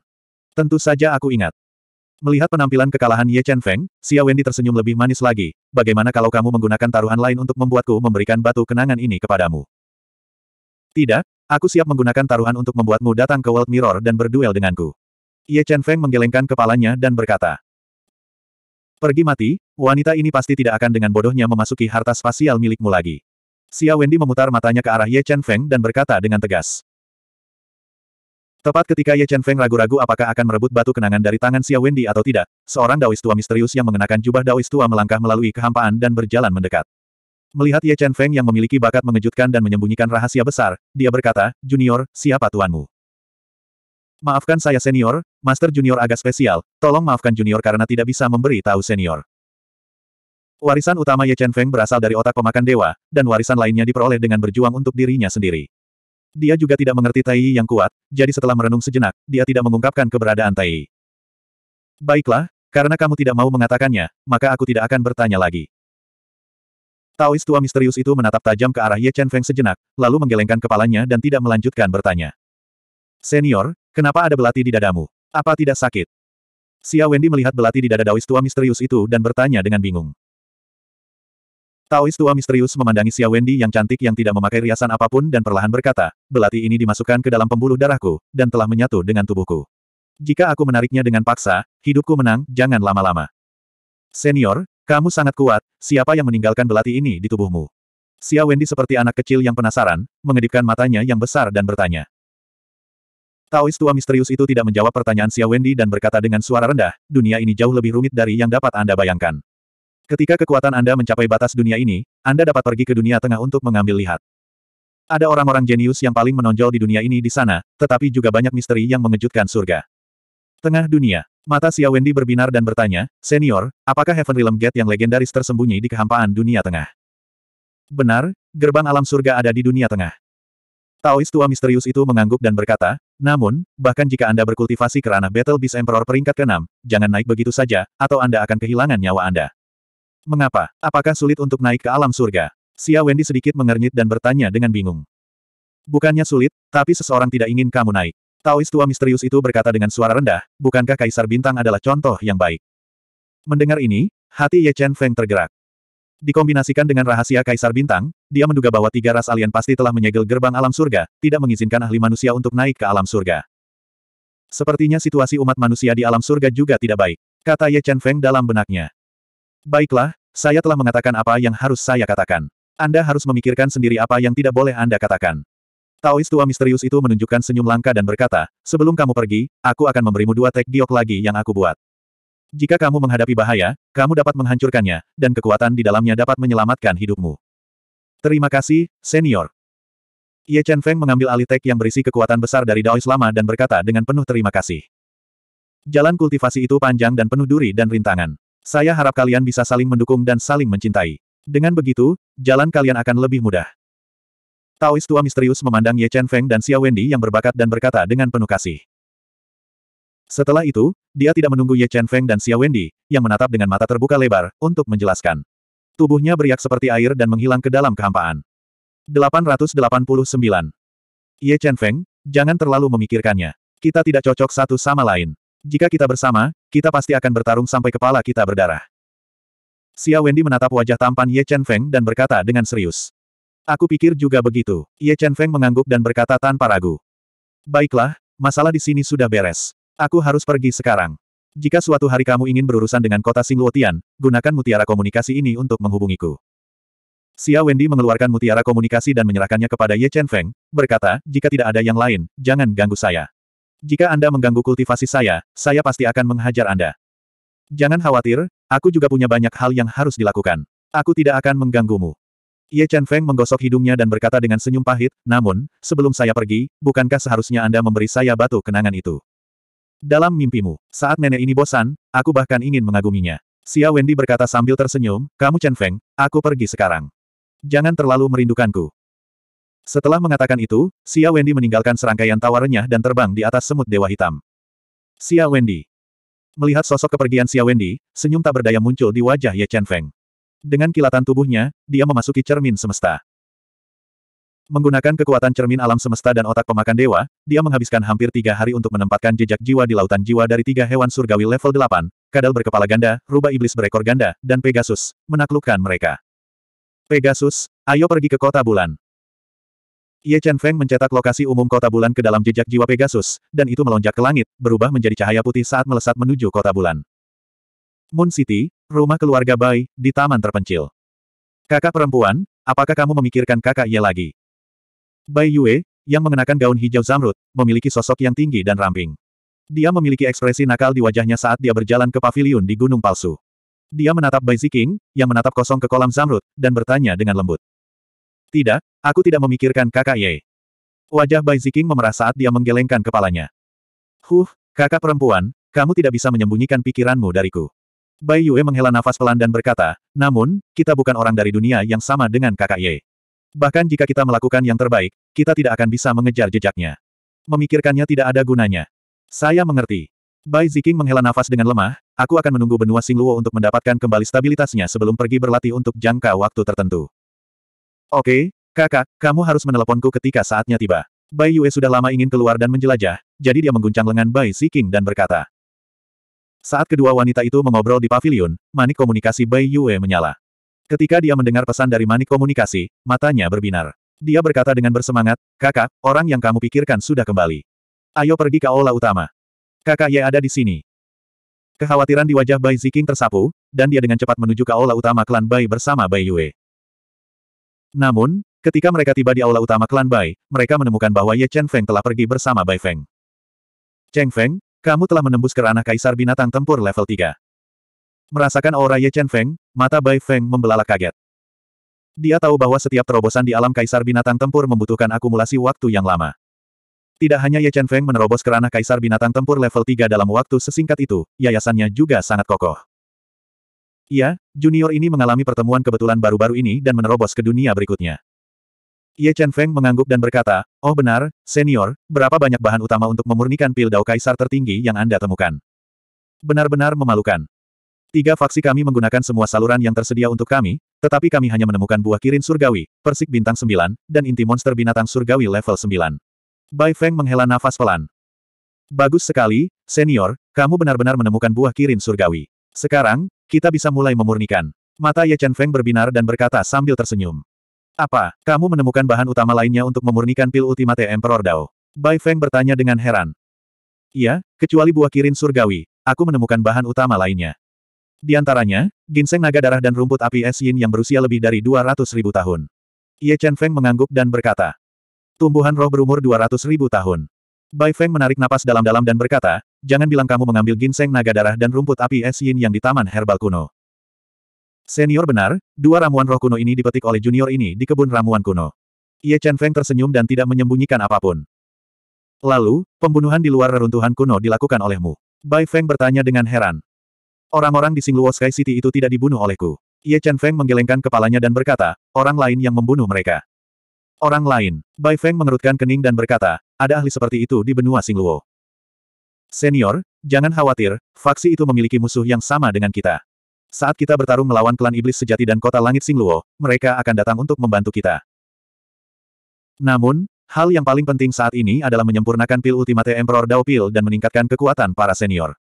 Tentu saja aku ingat. Melihat penampilan kekalahan Ye Chen Feng, Xia Wendy tersenyum lebih manis lagi. Bagaimana kalau kamu menggunakan taruhan lain untuk membuatku memberikan batu kenangan ini kepadamu? Tidak, aku siap menggunakan taruhan untuk membuatmu datang ke World Mirror dan berduel denganku. Ye Chen Feng menggelengkan kepalanya dan berkata. Pergi mati, wanita ini pasti tidak akan dengan bodohnya memasuki harta spasial milikmu lagi. Xia Wendy memutar matanya ke arah Ye Chen Feng dan berkata dengan tegas. Tepat ketika Ye Chen Feng ragu-ragu apakah akan merebut batu kenangan dari tangan Xia Wendy atau tidak, seorang daois tua misterius yang mengenakan jubah daois tua melangkah melalui kehampaan dan berjalan mendekat. Melihat Ye Chen Feng yang memiliki bakat mengejutkan dan menyembunyikan rahasia besar, dia berkata, Junior, siapa tuanmu? Maafkan saya senior, Master Junior agak spesial, tolong maafkan Junior karena tidak bisa memberi tahu senior. Warisan utama Ye Chen Feng berasal dari otak pemakan dewa, dan warisan lainnya diperoleh dengan berjuang untuk dirinya sendiri. Dia juga tidak mengerti Tai yang kuat, jadi setelah merenung sejenak, dia tidak mengungkapkan keberadaan Tai Baiklah, karena kamu tidak mau mengatakannya, maka aku tidak akan bertanya lagi. Taois tua misterius itu menatap tajam ke arah Ye Chen Feng sejenak, lalu menggelengkan kepalanya dan tidak melanjutkan bertanya. Senior, kenapa ada belati di dadamu? Apa tidak sakit? Xia Wendy melihat belati di dada Daois tua misterius itu dan bertanya dengan bingung. Taois tua misterius memandangi Xia Wendy yang cantik yang tidak memakai riasan apapun dan perlahan berkata, belati ini dimasukkan ke dalam pembuluh darahku, dan telah menyatu dengan tubuhku. Jika aku menariknya dengan paksa, hidupku menang, jangan lama-lama. Senior, kamu sangat kuat, siapa yang meninggalkan belati ini di tubuhmu? Xia Wendy seperti anak kecil yang penasaran, mengedipkan matanya yang besar dan bertanya. Taois tua misterius itu tidak menjawab pertanyaan Xia Wendy dan berkata dengan suara rendah, dunia ini jauh lebih rumit dari yang dapat Anda bayangkan. Ketika kekuatan Anda mencapai batas dunia ini, Anda dapat pergi ke dunia tengah untuk mengambil lihat. Ada orang-orang jenius yang paling menonjol di dunia ini di sana, tetapi juga banyak misteri yang mengejutkan surga. Tengah dunia. Mata Xia Wendy berbinar dan bertanya, Senior, apakah Heaven Realm Gate yang legendaris tersembunyi di kehampaan dunia tengah? Benar, gerbang alam surga ada di dunia tengah. Taois tua misterius itu mengangguk dan berkata, namun, bahkan jika Anda berkultivasi ke ranah Battle Beast Emperor peringkat ke-6, jangan naik begitu saja, atau Anda akan kehilangan nyawa Anda. Mengapa? Apakah sulit untuk naik ke alam surga? Xia Wendy sedikit mengernyit dan bertanya dengan bingung. Bukannya sulit, tapi seseorang tidak ingin kamu naik. Taois tua misterius itu berkata dengan suara rendah, bukankah Kaisar Bintang adalah contoh yang baik? Mendengar ini, hati Ye Chen Feng tergerak. Dikombinasikan dengan rahasia Kaisar Bintang, dia menduga bahwa tiga ras alien pasti telah menyegel gerbang alam surga, tidak mengizinkan ahli manusia untuk naik ke alam surga. Sepertinya situasi umat manusia di alam surga juga tidak baik, kata Ye Chen Feng dalam benaknya. Baiklah, saya telah mengatakan apa yang harus saya katakan. Anda harus memikirkan sendiri apa yang tidak boleh Anda katakan. Taoist tua misterius itu menunjukkan senyum langka dan berkata, sebelum kamu pergi, aku akan memberimu dua tek giok lagi yang aku buat. Jika kamu menghadapi bahaya, kamu dapat menghancurkannya, dan kekuatan di dalamnya dapat menyelamatkan hidupmu. Terima kasih, senior. Ye Chen Feng mengambil alih tek yang berisi kekuatan besar dari Daois lama dan berkata dengan penuh terima kasih. Jalan kultivasi itu panjang dan penuh duri dan rintangan. Saya harap kalian bisa saling mendukung dan saling mencintai. Dengan begitu, jalan kalian akan lebih mudah. Taois tua misterius memandang Ye Chen Feng dan Xia Wendy yang berbakat dan berkata dengan penuh kasih. Setelah itu, dia tidak menunggu Ye Chen Feng dan Xia Wendy, yang menatap dengan mata terbuka lebar, untuk menjelaskan. Tubuhnya beriak seperti air dan menghilang ke dalam kehampaan. 889. Ye Chen Feng, jangan terlalu memikirkannya. Kita tidak cocok satu sama lain. Jika kita bersama, kita pasti akan bertarung sampai kepala kita berdarah. Xia Wendy menatap wajah tampan Ye Chen Feng dan berkata dengan serius. Aku pikir juga begitu. Ye Chen Feng mengangguk dan berkata tanpa ragu. Baiklah, masalah di sini sudah beres. Aku harus pergi sekarang. Jika suatu hari kamu ingin berurusan dengan kota Singluotian, gunakan mutiara komunikasi ini untuk menghubungiku. Xia Wendy mengeluarkan mutiara komunikasi dan menyerahkannya kepada Ye Chen Feng, berkata, jika tidak ada yang lain, jangan ganggu saya. Jika Anda mengganggu kultivasi saya, saya pasti akan menghajar Anda. Jangan khawatir, aku juga punya banyak hal yang harus dilakukan. Aku tidak akan mengganggumu. Ye Chen Feng menggosok hidungnya dan berkata dengan senyum pahit, namun, sebelum saya pergi, bukankah seharusnya Anda memberi saya batu kenangan itu? Dalam mimpimu, saat nenek ini bosan, aku bahkan ingin mengaguminya. Xia Wendy berkata sambil tersenyum, kamu Chen Feng, aku pergi sekarang. Jangan terlalu merindukanku. Setelah mengatakan itu, Xia Wendy meninggalkan serangkaian tawarannya dan terbang di atas semut dewa hitam. Xia Wendy. Melihat sosok kepergian Xia Wendy, senyum tak berdaya muncul di wajah Ye Chen Feng. Dengan kilatan tubuhnya, dia memasuki cermin semesta. Menggunakan kekuatan cermin alam semesta dan otak pemakan dewa, dia menghabiskan hampir tiga hari untuk menempatkan jejak jiwa di lautan jiwa dari tiga hewan surgawi level 8, kadal berkepala ganda, rubah iblis berekor ganda, dan Pegasus, menaklukkan mereka. Pegasus, ayo pergi ke kota bulan. Ye Chen Feng mencetak lokasi umum kota bulan ke dalam jejak jiwa Pegasus, dan itu melonjak ke langit, berubah menjadi cahaya putih saat melesat menuju kota bulan. Moon City, rumah keluarga Bai, di taman terpencil. Kakak perempuan, apakah kamu memikirkan kakak Ye lagi? Bai Yue, yang mengenakan gaun hijau zamrud, memiliki sosok yang tinggi dan ramping. Dia memiliki ekspresi nakal di wajahnya saat dia berjalan ke paviliun di Gunung Palsu. Dia menatap Bai Ziking, yang menatap kosong ke kolam zamrud, dan bertanya dengan lembut. Tidak, aku tidak memikirkan kakak Ye. Wajah Bai Ziking memerah saat dia menggelengkan kepalanya. Huh, kakak perempuan, kamu tidak bisa menyembunyikan pikiranmu dariku. Bai Yue menghela nafas pelan dan berkata, namun, kita bukan orang dari dunia yang sama dengan kakak Ye. Bahkan jika kita melakukan yang terbaik, kita tidak akan bisa mengejar jejaknya. Memikirkannya tidak ada gunanya. Saya mengerti. Bai Ziking menghela nafas dengan lemah, aku akan menunggu benua Singluo untuk mendapatkan kembali stabilitasnya sebelum pergi berlatih untuk jangka waktu tertentu. Oke, kakak, kamu harus meneleponku ketika saatnya tiba. Bai Yue sudah lama ingin keluar dan menjelajah, jadi dia mengguncang lengan Bai King dan berkata. Saat kedua wanita itu mengobrol di pavilion, manik komunikasi Bai Yue menyala. Ketika dia mendengar pesan dari manik komunikasi, matanya berbinar. Dia berkata dengan bersemangat, kakak, orang yang kamu pikirkan sudah kembali. Ayo pergi ke aula utama. Kakak Ye ada di sini. Kekhawatiran di wajah Bai Ziking tersapu, dan dia dengan cepat menuju ke aula utama klan Bai bersama Bai Yue. Namun, ketika mereka tiba di aula utama klan Bai, mereka menemukan bahwa Ye Chen Feng telah pergi bersama Bai Feng. Cheng Feng, kamu telah menembus ke ranah kaisar binatang tempur level 3. Merasakan aura Ye Chen Feng, mata Bai Feng membelalak kaget. Dia tahu bahwa setiap terobosan di alam kaisar binatang tempur membutuhkan akumulasi waktu yang lama. Tidak hanya Ye Chen Feng menerobos kerana ranah kaisar binatang tempur level 3 dalam waktu sesingkat itu, yayasannya juga sangat kokoh. Iya, junior ini mengalami pertemuan kebetulan baru-baru ini dan menerobos ke dunia berikutnya. Ye Chen Feng mengangguk dan berkata, Oh benar, senior, berapa banyak bahan utama untuk memurnikan pil dao kaisar tertinggi yang Anda temukan? Benar-benar memalukan. Tiga faksi kami menggunakan semua saluran yang tersedia untuk kami, tetapi kami hanya menemukan buah kirin surgawi, persik bintang 9, dan inti monster binatang surgawi level 9. Bai Feng menghela nafas pelan. Bagus sekali, senior, kamu benar-benar menemukan buah kirin surgawi. Sekarang, kita bisa mulai memurnikan. Mata Ye Chen Feng berbinar dan berkata sambil tersenyum. Apa, kamu menemukan bahan utama lainnya untuk memurnikan pil Ultimate Emperor Dao? Bai Feng bertanya dengan heran. Iya, kecuali buah kirin surgawi, aku menemukan bahan utama lainnya. Di antaranya, ginseng naga darah dan rumput api es yin yang berusia lebih dari 200 ribu tahun. Ye Chen Feng mengangguk dan berkata, Tumbuhan roh berumur 200 ribu tahun. Bai Feng menarik napas dalam-dalam dan berkata, Jangan bilang kamu mengambil ginseng naga darah dan rumput api es yin yang di taman herbal kuno. Senior benar, dua ramuan roh kuno ini dipetik oleh junior ini di kebun ramuan kuno. Ye Chen Feng tersenyum dan tidak menyembunyikan apapun. Lalu, pembunuhan di luar reruntuhan kuno dilakukan olehmu. Bai Feng bertanya dengan heran. Orang-orang di Singluo Sky City itu tidak dibunuh olehku. Ye Chen Feng menggelengkan kepalanya dan berkata, orang lain yang membunuh mereka. Orang lain. Bai Feng mengerutkan kening dan berkata, ada ahli seperti itu di benua Singluo. Senior, jangan khawatir, faksi itu memiliki musuh yang sama dengan kita. Saat kita bertarung melawan klan iblis sejati dan kota langit Singluo, mereka akan datang untuk membantu kita. Namun, hal yang paling penting saat ini adalah menyempurnakan pil Ultimate Emperor Dao Pil dan meningkatkan kekuatan para senior.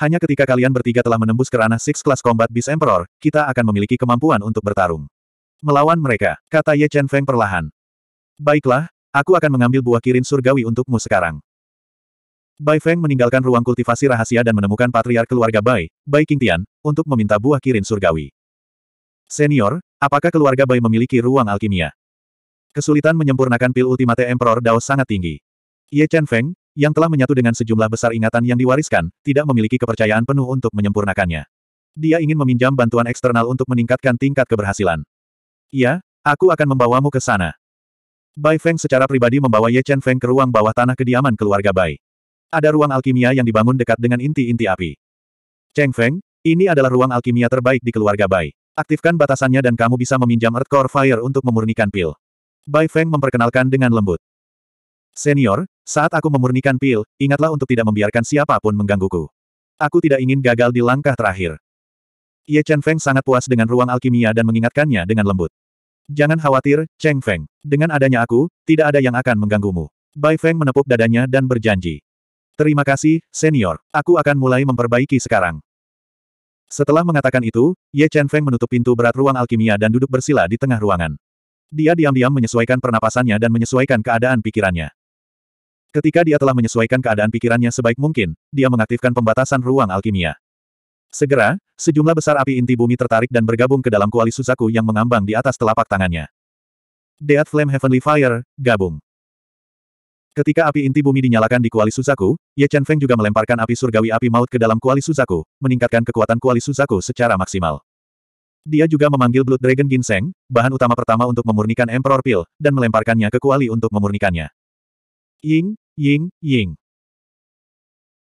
Hanya ketika kalian bertiga telah menembus ke ranah Six Class Combat Beast Emperor, kita akan memiliki kemampuan untuk bertarung. Melawan mereka, kata Ye Chen Feng perlahan. Baiklah, aku akan mengambil buah kirin surgawi untukmu sekarang. Bai Feng meninggalkan ruang kultivasi rahasia dan menemukan patriark keluarga Bai, Bai Qingtian, untuk meminta buah kirin surgawi. Senior, apakah keluarga Bai memiliki ruang alkimia? Kesulitan menyempurnakan pil Ultimate Emperor Dao sangat tinggi. Ye Chen Feng, yang telah menyatu dengan sejumlah besar ingatan yang diwariskan, tidak memiliki kepercayaan penuh untuk menyempurnakannya. Dia ingin meminjam bantuan eksternal untuk meningkatkan tingkat keberhasilan. Ya, aku akan membawamu ke sana. Bai Feng secara pribadi membawa Ye Chen Feng ke ruang bawah tanah kediaman keluarga Bai. Ada ruang alkimia yang dibangun dekat dengan inti-inti api. Cheng Feng, ini adalah ruang alkimia terbaik di keluarga Bai. Aktifkan batasannya dan kamu bisa meminjam Earth Core Fire untuk memurnikan pil. Bai Feng memperkenalkan dengan lembut. Senior, saat aku memurnikan pil, ingatlah untuk tidak membiarkan siapapun menggangguku. Aku tidak ingin gagal di langkah terakhir. Ye Chen Feng sangat puas dengan ruang alkimia dan mengingatkannya dengan lembut. Jangan khawatir, Cheng Feng. Dengan adanya aku, tidak ada yang akan mengganggumu. Bai Feng menepuk dadanya dan berjanji. Terima kasih, senior. Aku akan mulai memperbaiki sekarang. Setelah mengatakan itu, Ye Chen Feng menutup pintu berat ruang alkimia dan duduk bersila di tengah ruangan. Dia diam-diam menyesuaikan pernapasannya dan menyesuaikan keadaan pikirannya. Ketika dia telah menyesuaikan keadaan pikirannya sebaik mungkin, dia mengaktifkan pembatasan ruang alkimia. Segera, sejumlah besar api inti bumi tertarik dan bergabung ke dalam kuali susaku yang mengambang di atas telapak tangannya. Death Flame Heavenly Fire, gabung. Ketika api inti bumi dinyalakan di kuali Suzaku, Ye Chen Feng juga melemparkan api surgawi api maut ke dalam kuali Suzaku, meningkatkan kekuatan kuali Suzaku secara maksimal. Dia juga memanggil Blood Dragon Ginseng, bahan utama pertama untuk memurnikan Emperor Pill, dan melemparkannya ke kuali untuk memurnikannya. Ying, Ying, Ying.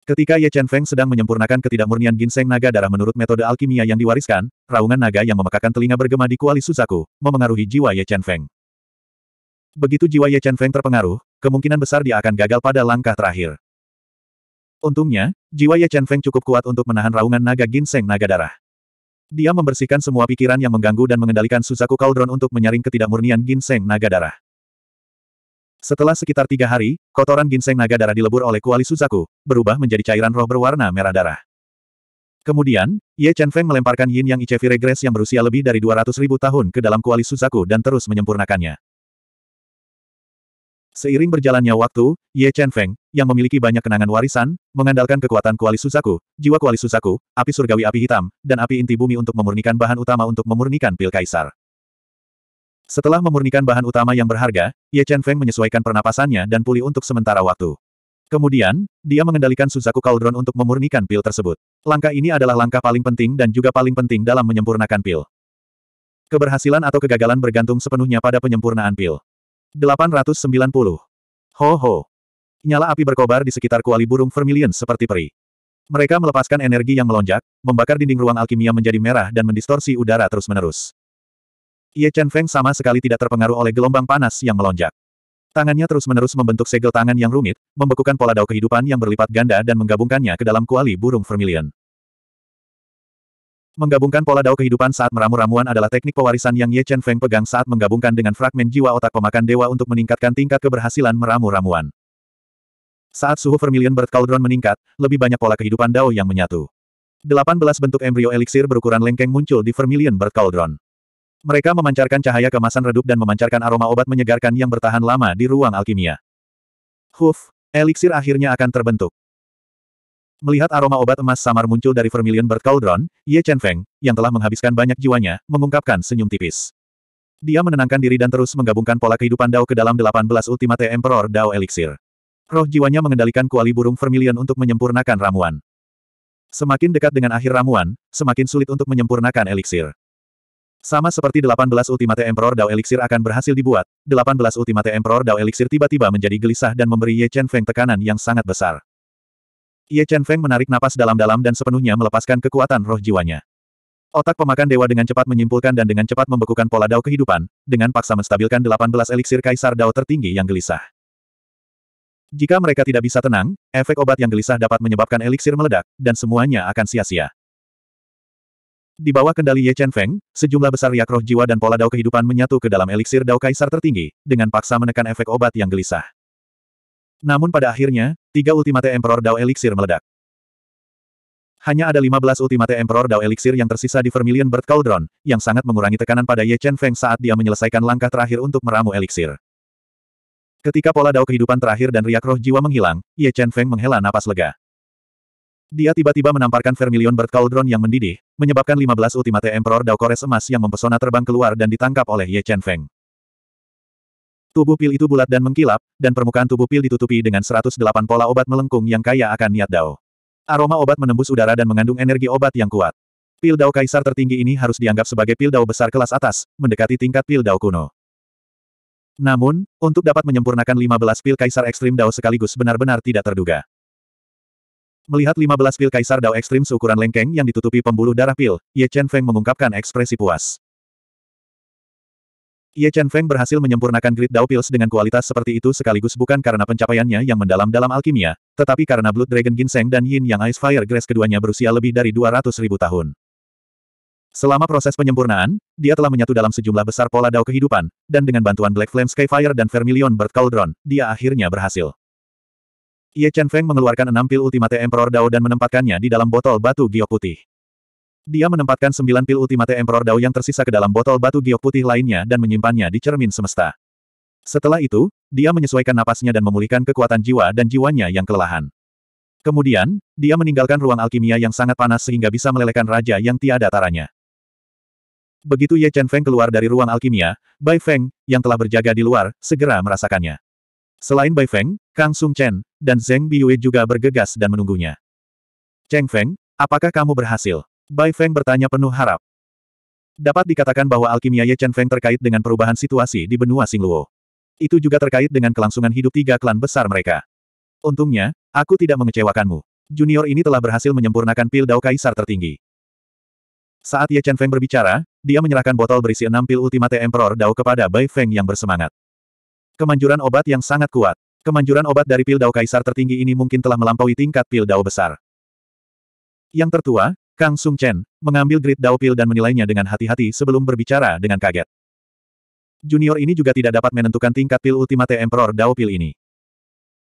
Ketika Ye Chen Feng sedang menyempurnakan ketidakmurnian ginseng naga darah menurut metode alkimia yang diwariskan, raungan naga yang memekakan telinga bergema di kuali Suzaku, memengaruhi jiwa Ye Chen Feng. Begitu jiwa Ye Chen Feng terpengaruh, kemungkinan besar dia akan gagal pada langkah terakhir. Untungnya, jiwa Ye Chen Feng cukup kuat untuk menahan raungan naga ginseng naga darah. Dia membersihkan semua pikiran yang mengganggu dan mengendalikan Suzaku Cauldron untuk menyaring ketidakmurnian ginseng naga darah. Setelah sekitar tiga hari, kotoran ginseng naga darah dilebur oleh kuali Suzaku, berubah menjadi cairan roh berwarna merah darah. Kemudian, Ye Chen Feng melemparkan yin yang Ichevi Regress yang berusia lebih dari 200 ribu tahun ke dalam kuali Suzaku dan terus menyempurnakannya. Seiring berjalannya waktu, Ye Chen Feng, yang memiliki banyak kenangan warisan, mengandalkan kekuatan kuali susaku, jiwa kuali susaku, api surgawi api hitam, dan api inti bumi untuk memurnikan bahan utama untuk memurnikan pil kaisar. Setelah memurnikan bahan utama yang berharga, Ye Chen Feng menyesuaikan pernapasannya dan pulih untuk sementara waktu. Kemudian, dia mengendalikan Suzaku Cauldron untuk memurnikan pil tersebut. Langkah ini adalah langkah paling penting dan juga paling penting dalam menyempurnakan pil. Keberhasilan atau kegagalan bergantung sepenuhnya pada penyempurnaan pil. 890. Ho ho. Nyala api berkobar di sekitar kuali burung vermilion seperti peri. Mereka melepaskan energi yang melonjak, membakar dinding ruang alkimia menjadi merah dan mendistorsi udara terus-menerus. Ye Chen Feng sama sekali tidak terpengaruh oleh gelombang panas yang melonjak. Tangannya terus-menerus membentuk segel tangan yang rumit, membekukan pola dao kehidupan yang berlipat ganda dan menggabungkannya ke dalam kuali burung vermilion. Menggabungkan pola dao kehidupan saat meramu ramuan adalah teknik pewarisan yang Ye Chen Feng pegang saat menggabungkan dengan fragmen jiwa otak pemakan dewa untuk meningkatkan tingkat keberhasilan meramu ramuan. Saat suhu vermilion Bird Cauldron meningkat, lebih banyak pola kehidupan dao yang menyatu. 18 bentuk embrio eliksir berukuran lengkeng muncul di vermilion Bird Cauldron. Mereka memancarkan cahaya kemasan redup dan memancarkan aroma obat menyegarkan yang bertahan lama di ruang alkimia. Huf, eliksir akhirnya akan terbentuk. Melihat aroma obat emas samar muncul dari Vermilion Bird Cauldron, Ye Chen Feng, yang telah menghabiskan banyak jiwanya, mengungkapkan senyum tipis. Dia menenangkan diri dan terus menggabungkan pola kehidupan Dao ke dalam 18 Ultimate Emperor Dao Elixir. Roh jiwanya mengendalikan kuali burung Vermilion untuk menyempurnakan ramuan. Semakin dekat dengan akhir ramuan, semakin sulit untuk menyempurnakan elixir. Sama seperti 18 Ultimate Emperor Dao Elixir akan berhasil dibuat, 18 Ultimate Emperor Dao Elixir tiba-tiba menjadi gelisah dan memberi Ye Chen Feng tekanan yang sangat besar. Ye Chen Feng menarik napas dalam-dalam dan sepenuhnya melepaskan kekuatan roh jiwanya. Otak pemakan dewa dengan cepat menyimpulkan dan dengan cepat membekukan pola dao kehidupan, dengan paksa menstabilkan 18 eliksir kaisar dao tertinggi yang gelisah. Jika mereka tidak bisa tenang, efek obat yang gelisah dapat menyebabkan eliksir meledak, dan semuanya akan sia-sia. Di bawah kendali Ye Chen Feng, sejumlah besar riak roh jiwa dan pola dao kehidupan menyatu ke dalam eliksir dao kaisar tertinggi, dengan paksa menekan efek obat yang gelisah. Namun pada akhirnya, tiga ultimate Emperor Dao Elixir meledak. Hanya ada 15 ultimate Emperor Dao Elixir yang tersisa di Vermilion Bird Cauldron, yang sangat mengurangi tekanan pada Ye Chen Feng saat dia menyelesaikan langkah terakhir untuk meramu Elixir. Ketika pola Dao kehidupan terakhir dan riak roh jiwa menghilang, Ye Chen Feng menghela napas lega. Dia tiba-tiba menamparkan Vermilion Bird Cauldron yang mendidih, menyebabkan 15 ultimate Emperor Dao Kores emas yang mempesona terbang keluar dan ditangkap oleh Ye Chen Feng. Tubuh pil itu bulat dan mengkilap, dan permukaan tubuh pil ditutupi dengan 108 pola obat melengkung yang kaya akan niat dao. Aroma obat menembus udara dan mengandung energi obat yang kuat. Pil dao kaisar tertinggi ini harus dianggap sebagai pil dao besar kelas atas, mendekati tingkat pil dao kuno. Namun, untuk dapat menyempurnakan 15 pil kaisar ekstrim dao sekaligus benar-benar tidak terduga. Melihat 15 pil kaisar dao ekstrim seukuran lengkeng yang ditutupi pembuluh darah pil, Ye Chen Feng mengungkapkan ekspresi puas. Ye Chen Feng berhasil menyempurnakan Great Dao Pills dengan kualitas seperti itu sekaligus bukan karena pencapaiannya yang mendalam dalam alkimia, tetapi karena Blood Dragon Ginseng dan Yin Yang Ice Fire Grass keduanya berusia lebih dari 200 ribu tahun. Selama proses penyempurnaan, dia telah menyatu dalam sejumlah besar pola Dao kehidupan, dan dengan bantuan Black Flame Skyfire dan Vermilion Bird Cauldron, dia akhirnya berhasil. Ye Chen Feng mengeluarkan enam pil Ultimate Emperor Dao dan menempatkannya di dalam botol batu giok putih. Dia menempatkan sembilan pil Ultimate Emperor Dao yang tersisa ke dalam botol batu giok putih lainnya dan menyimpannya di cermin semesta. Setelah itu, dia menyesuaikan napasnya dan memulihkan kekuatan jiwa dan jiwanya yang kelelahan. Kemudian, dia meninggalkan ruang alkimia yang sangat panas sehingga bisa melelehkan raja yang tiada taranya. Begitu Ye Chen Feng keluar dari ruang alkimia, Bai Feng, yang telah berjaga di luar, segera merasakannya. Selain Bai Feng, Kang Sung Chen, dan Zheng Biyue juga bergegas dan menunggunya. Cheng Feng, apakah kamu berhasil? Bai Feng bertanya penuh harap. Dapat dikatakan bahwa alkimia Ye Chen Feng terkait dengan perubahan situasi di benua Singluo. Itu juga terkait dengan kelangsungan hidup tiga klan besar mereka. Untungnya, aku tidak mengecewakanmu. Junior ini telah berhasil menyempurnakan pil Dao Kaisar tertinggi. Saat Ye Chen Feng berbicara, dia menyerahkan botol berisi enam pil Ultimate Emperor Dao kepada Bai Feng yang bersemangat. Kemanjuran obat yang sangat kuat. Kemanjuran obat dari pil Dao Kaisar tertinggi ini mungkin telah melampaui tingkat pil Dao besar. Yang tertua, Kang Sung Chen, mengambil grid daupil dan menilainya dengan hati-hati sebelum berbicara dengan kaget. Junior ini juga tidak dapat menentukan tingkat pil Ultimate Emperor Daupil ini.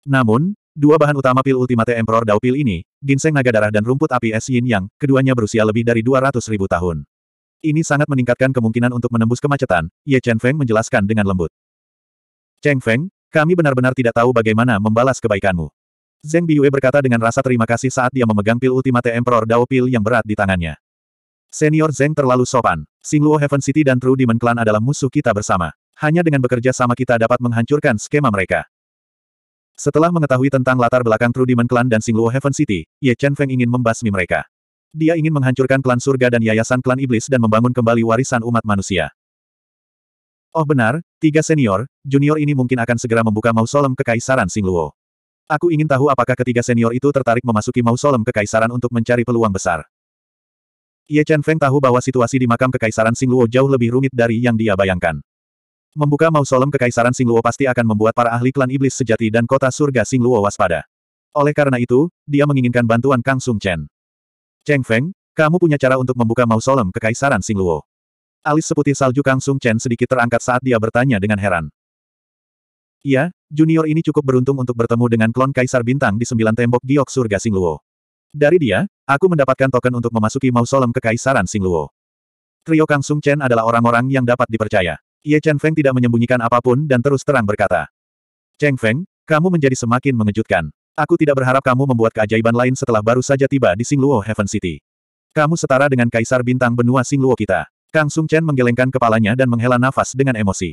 Namun, dua bahan utama pil Ultimate Emperor Daupil ini, ginseng naga darah dan rumput api es yin yang, keduanya berusia lebih dari 200 ribu tahun. Ini sangat meningkatkan kemungkinan untuk menembus kemacetan, Ye Chen Feng menjelaskan dengan lembut. Cheng Feng, kami benar-benar tidak tahu bagaimana membalas kebaikanmu. Zeng Biyue berkata dengan rasa terima kasih saat dia memegang pil Ultimate Emperor Dao Pil yang berat di tangannya. Senior Zeng terlalu sopan. Singluo Heaven City dan True Demon Clan adalah musuh kita bersama. Hanya dengan bekerja sama kita dapat menghancurkan skema mereka. Setelah mengetahui tentang latar belakang True Demon Clan dan Singluo Heaven City, Ye Chen Feng ingin membasmi mereka. Dia ingin menghancurkan klan surga dan yayasan klan iblis dan membangun kembali warisan umat manusia. Oh benar, tiga senior, junior ini mungkin akan segera membuka mausolem kekaisaran Singluo. Aku ingin tahu apakah ketiga senior itu tertarik memasuki mausolem kekaisaran untuk mencari peluang besar. Ye Chen Feng tahu bahwa situasi di makam kekaisaran Sing Singluo jauh lebih rumit dari yang dia bayangkan. Membuka mausolem kekaisaran Sing Singluo pasti akan membuat para ahli klan iblis sejati dan kota surga Sing Singluo waspada. Oleh karena itu, dia menginginkan bantuan Kang Sung Chen. Cheng Feng, kamu punya cara untuk membuka mausolem kekaisaran Sing Singluo. Alis seputih salju Kang Sung Chen sedikit terangkat saat dia bertanya dengan heran. Iya, junior ini cukup beruntung untuk bertemu dengan klon Kaisar Bintang di sembilan tembok giok surga Singluo. Dari dia, aku mendapatkan token untuk memasuki mausolem kekaisaran Singluo. Trio Kang Sung Chen adalah orang-orang yang dapat dipercaya. Ye Chen Feng tidak menyembunyikan apapun dan terus terang berkata. Cheng Feng, kamu menjadi semakin mengejutkan. Aku tidak berharap kamu membuat keajaiban lain setelah baru saja tiba di Singluo Heaven City. Kamu setara dengan kaisar bintang benua Singluo kita. Kang Sung Chen menggelengkan kepalanya dan menghela nafas dengan emosi.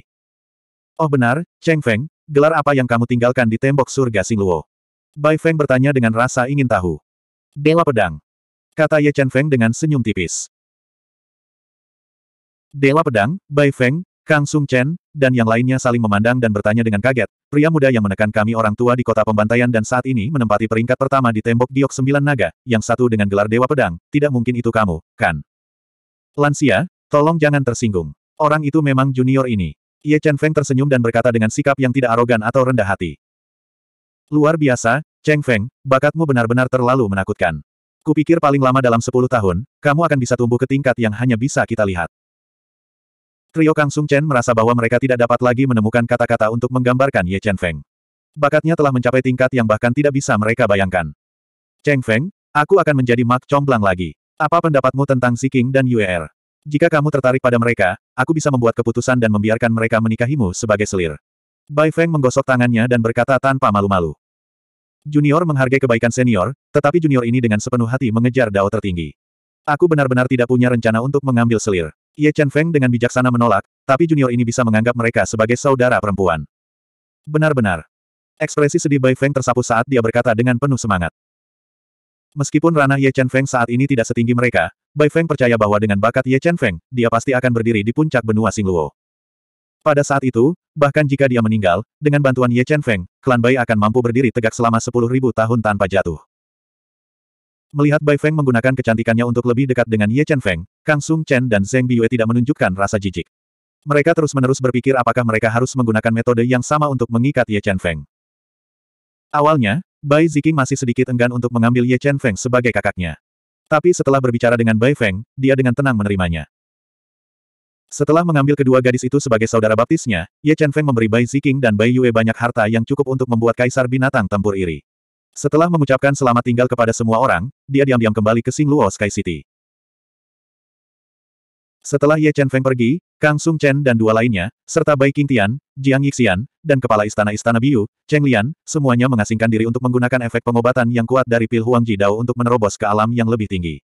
Oh benar, Cheng Feng, gelar apa yang kamu tinggalkan di tembok surga Singluo? Bai Feng bertanya dengan rasa ingin tahu. Dewa Pedang. Kata Ye Chen Feng dengan senyum tipis. Dewa Pedang, Bai Feng, Kang Sung Chen, dan yang lainnya saling memandang dan bertanya dengan kaget, pria muda yang menekan kami orang tua di kota pembantaian dan saat ini menempati peringkat pertama di tembok giok sembilan naga, yang satu dengan gelar Dewa Pedang, tidak mungkin itu kamu, kan? Lansia, tolong jangan tersinggung. Orang itu memang junior ini. Ye Chen Feng tersenyum dan berkata dengan sikap yang tidak arogan atau rendah hati. Luar biasa, Cheng Feng, bakatmu benar-benar terlalu menakutkan. Kupikir paling lama dalam sepuluh tahun, kamu akan bisa tumbuh ke tingkat yang hanya bisa kita lihat. Trio Kang Sung Chen merasa bahwa mereka tidak dapat lagi menemukan kata-kata untuk menggambarkan Ye Chen Feng. Bakatnya telah mencapai tingkat yang bahkan tidak bisa mereka bayangkan. Cheng Feng, aku akan menjadi mak comblang lagi. Apa pendapatmu tentang Si King dan Yue Er? Jika kamu tertarik pada mereka, aku bisa membuat keputusan dan membiarkan mereka menikahimu sebagai selir. Bai Feng menggosok tangannya dan berkata tanpa malu-malu. Junior menghargai kebaikan senior, tetapi junior ini dengan sepenuh hati mengejar dao tertinggi. Aku benar-benar tidak punya rencana untuk mengambil selir. Ye Chen Feng dengan bijaksana menolak, tapi junior ini bisa menganggap mereka sebagai saudara perempuan. Benar-benar. Ekspresi sedih Bai Feng tersapu saat dia berkata dengan penuh semangat. Meskipun ranah Ye Chen Feng saat ini tidak setinggi mereka, Bai Feng percaya bahwa dengan bakat Ye Chen Feng, dia pasti akan berdiri di puncak benua Singluo. Pada saat itu, bahkan jika dia meninggal, dengan bantuan Ye Chen Feng, klan Bai akan mampu berdiri tegak selama 10.000 tahun tanpa jatuh. Melihat Bai Feng menggunakan kecantikannya untuk lebih dekat dengan Ye Chen Feng, Kang Sung Chen dan Zeng Biyue tidak menunjukkan rasa jijik. Mereka terus-menerus berpikir apakah mereka harus menggunakan metode yang sama untuk mengikat Ye Chen Feng. Awalnya, Bai Ziking masih sedikit enggan untuk mengambil Ye Chen Feng sebagai kakaknya. Tapi setelah berbicara dengan Bai Feng, dia dengan tenang menerimanya. Setelah mengambil kedua gadis itu sebagai saudara baptisnya, Ye Chen Feng memberi Bai Ziking dan Bai Yue banyak harta yang cukup untuk membuat kaisar binatang tempur iri. Setelah mengucapkan selamat tinggal kepada semua orang, dia diam-diam kembali ke Singluo Sky City. Setelah Ye Chen Feng pergi, Kang Sung Chen dan dua lainnya, serta Bai Tian, Jiang Yixian, dan kepala istana-istana Biu, Cheng Lian, semuanya mengasingkan diri untuk menggunakan efek pengobatan yang kuat dari pil Huang Dao untuk menerobos ke alam yang lebih tinggi.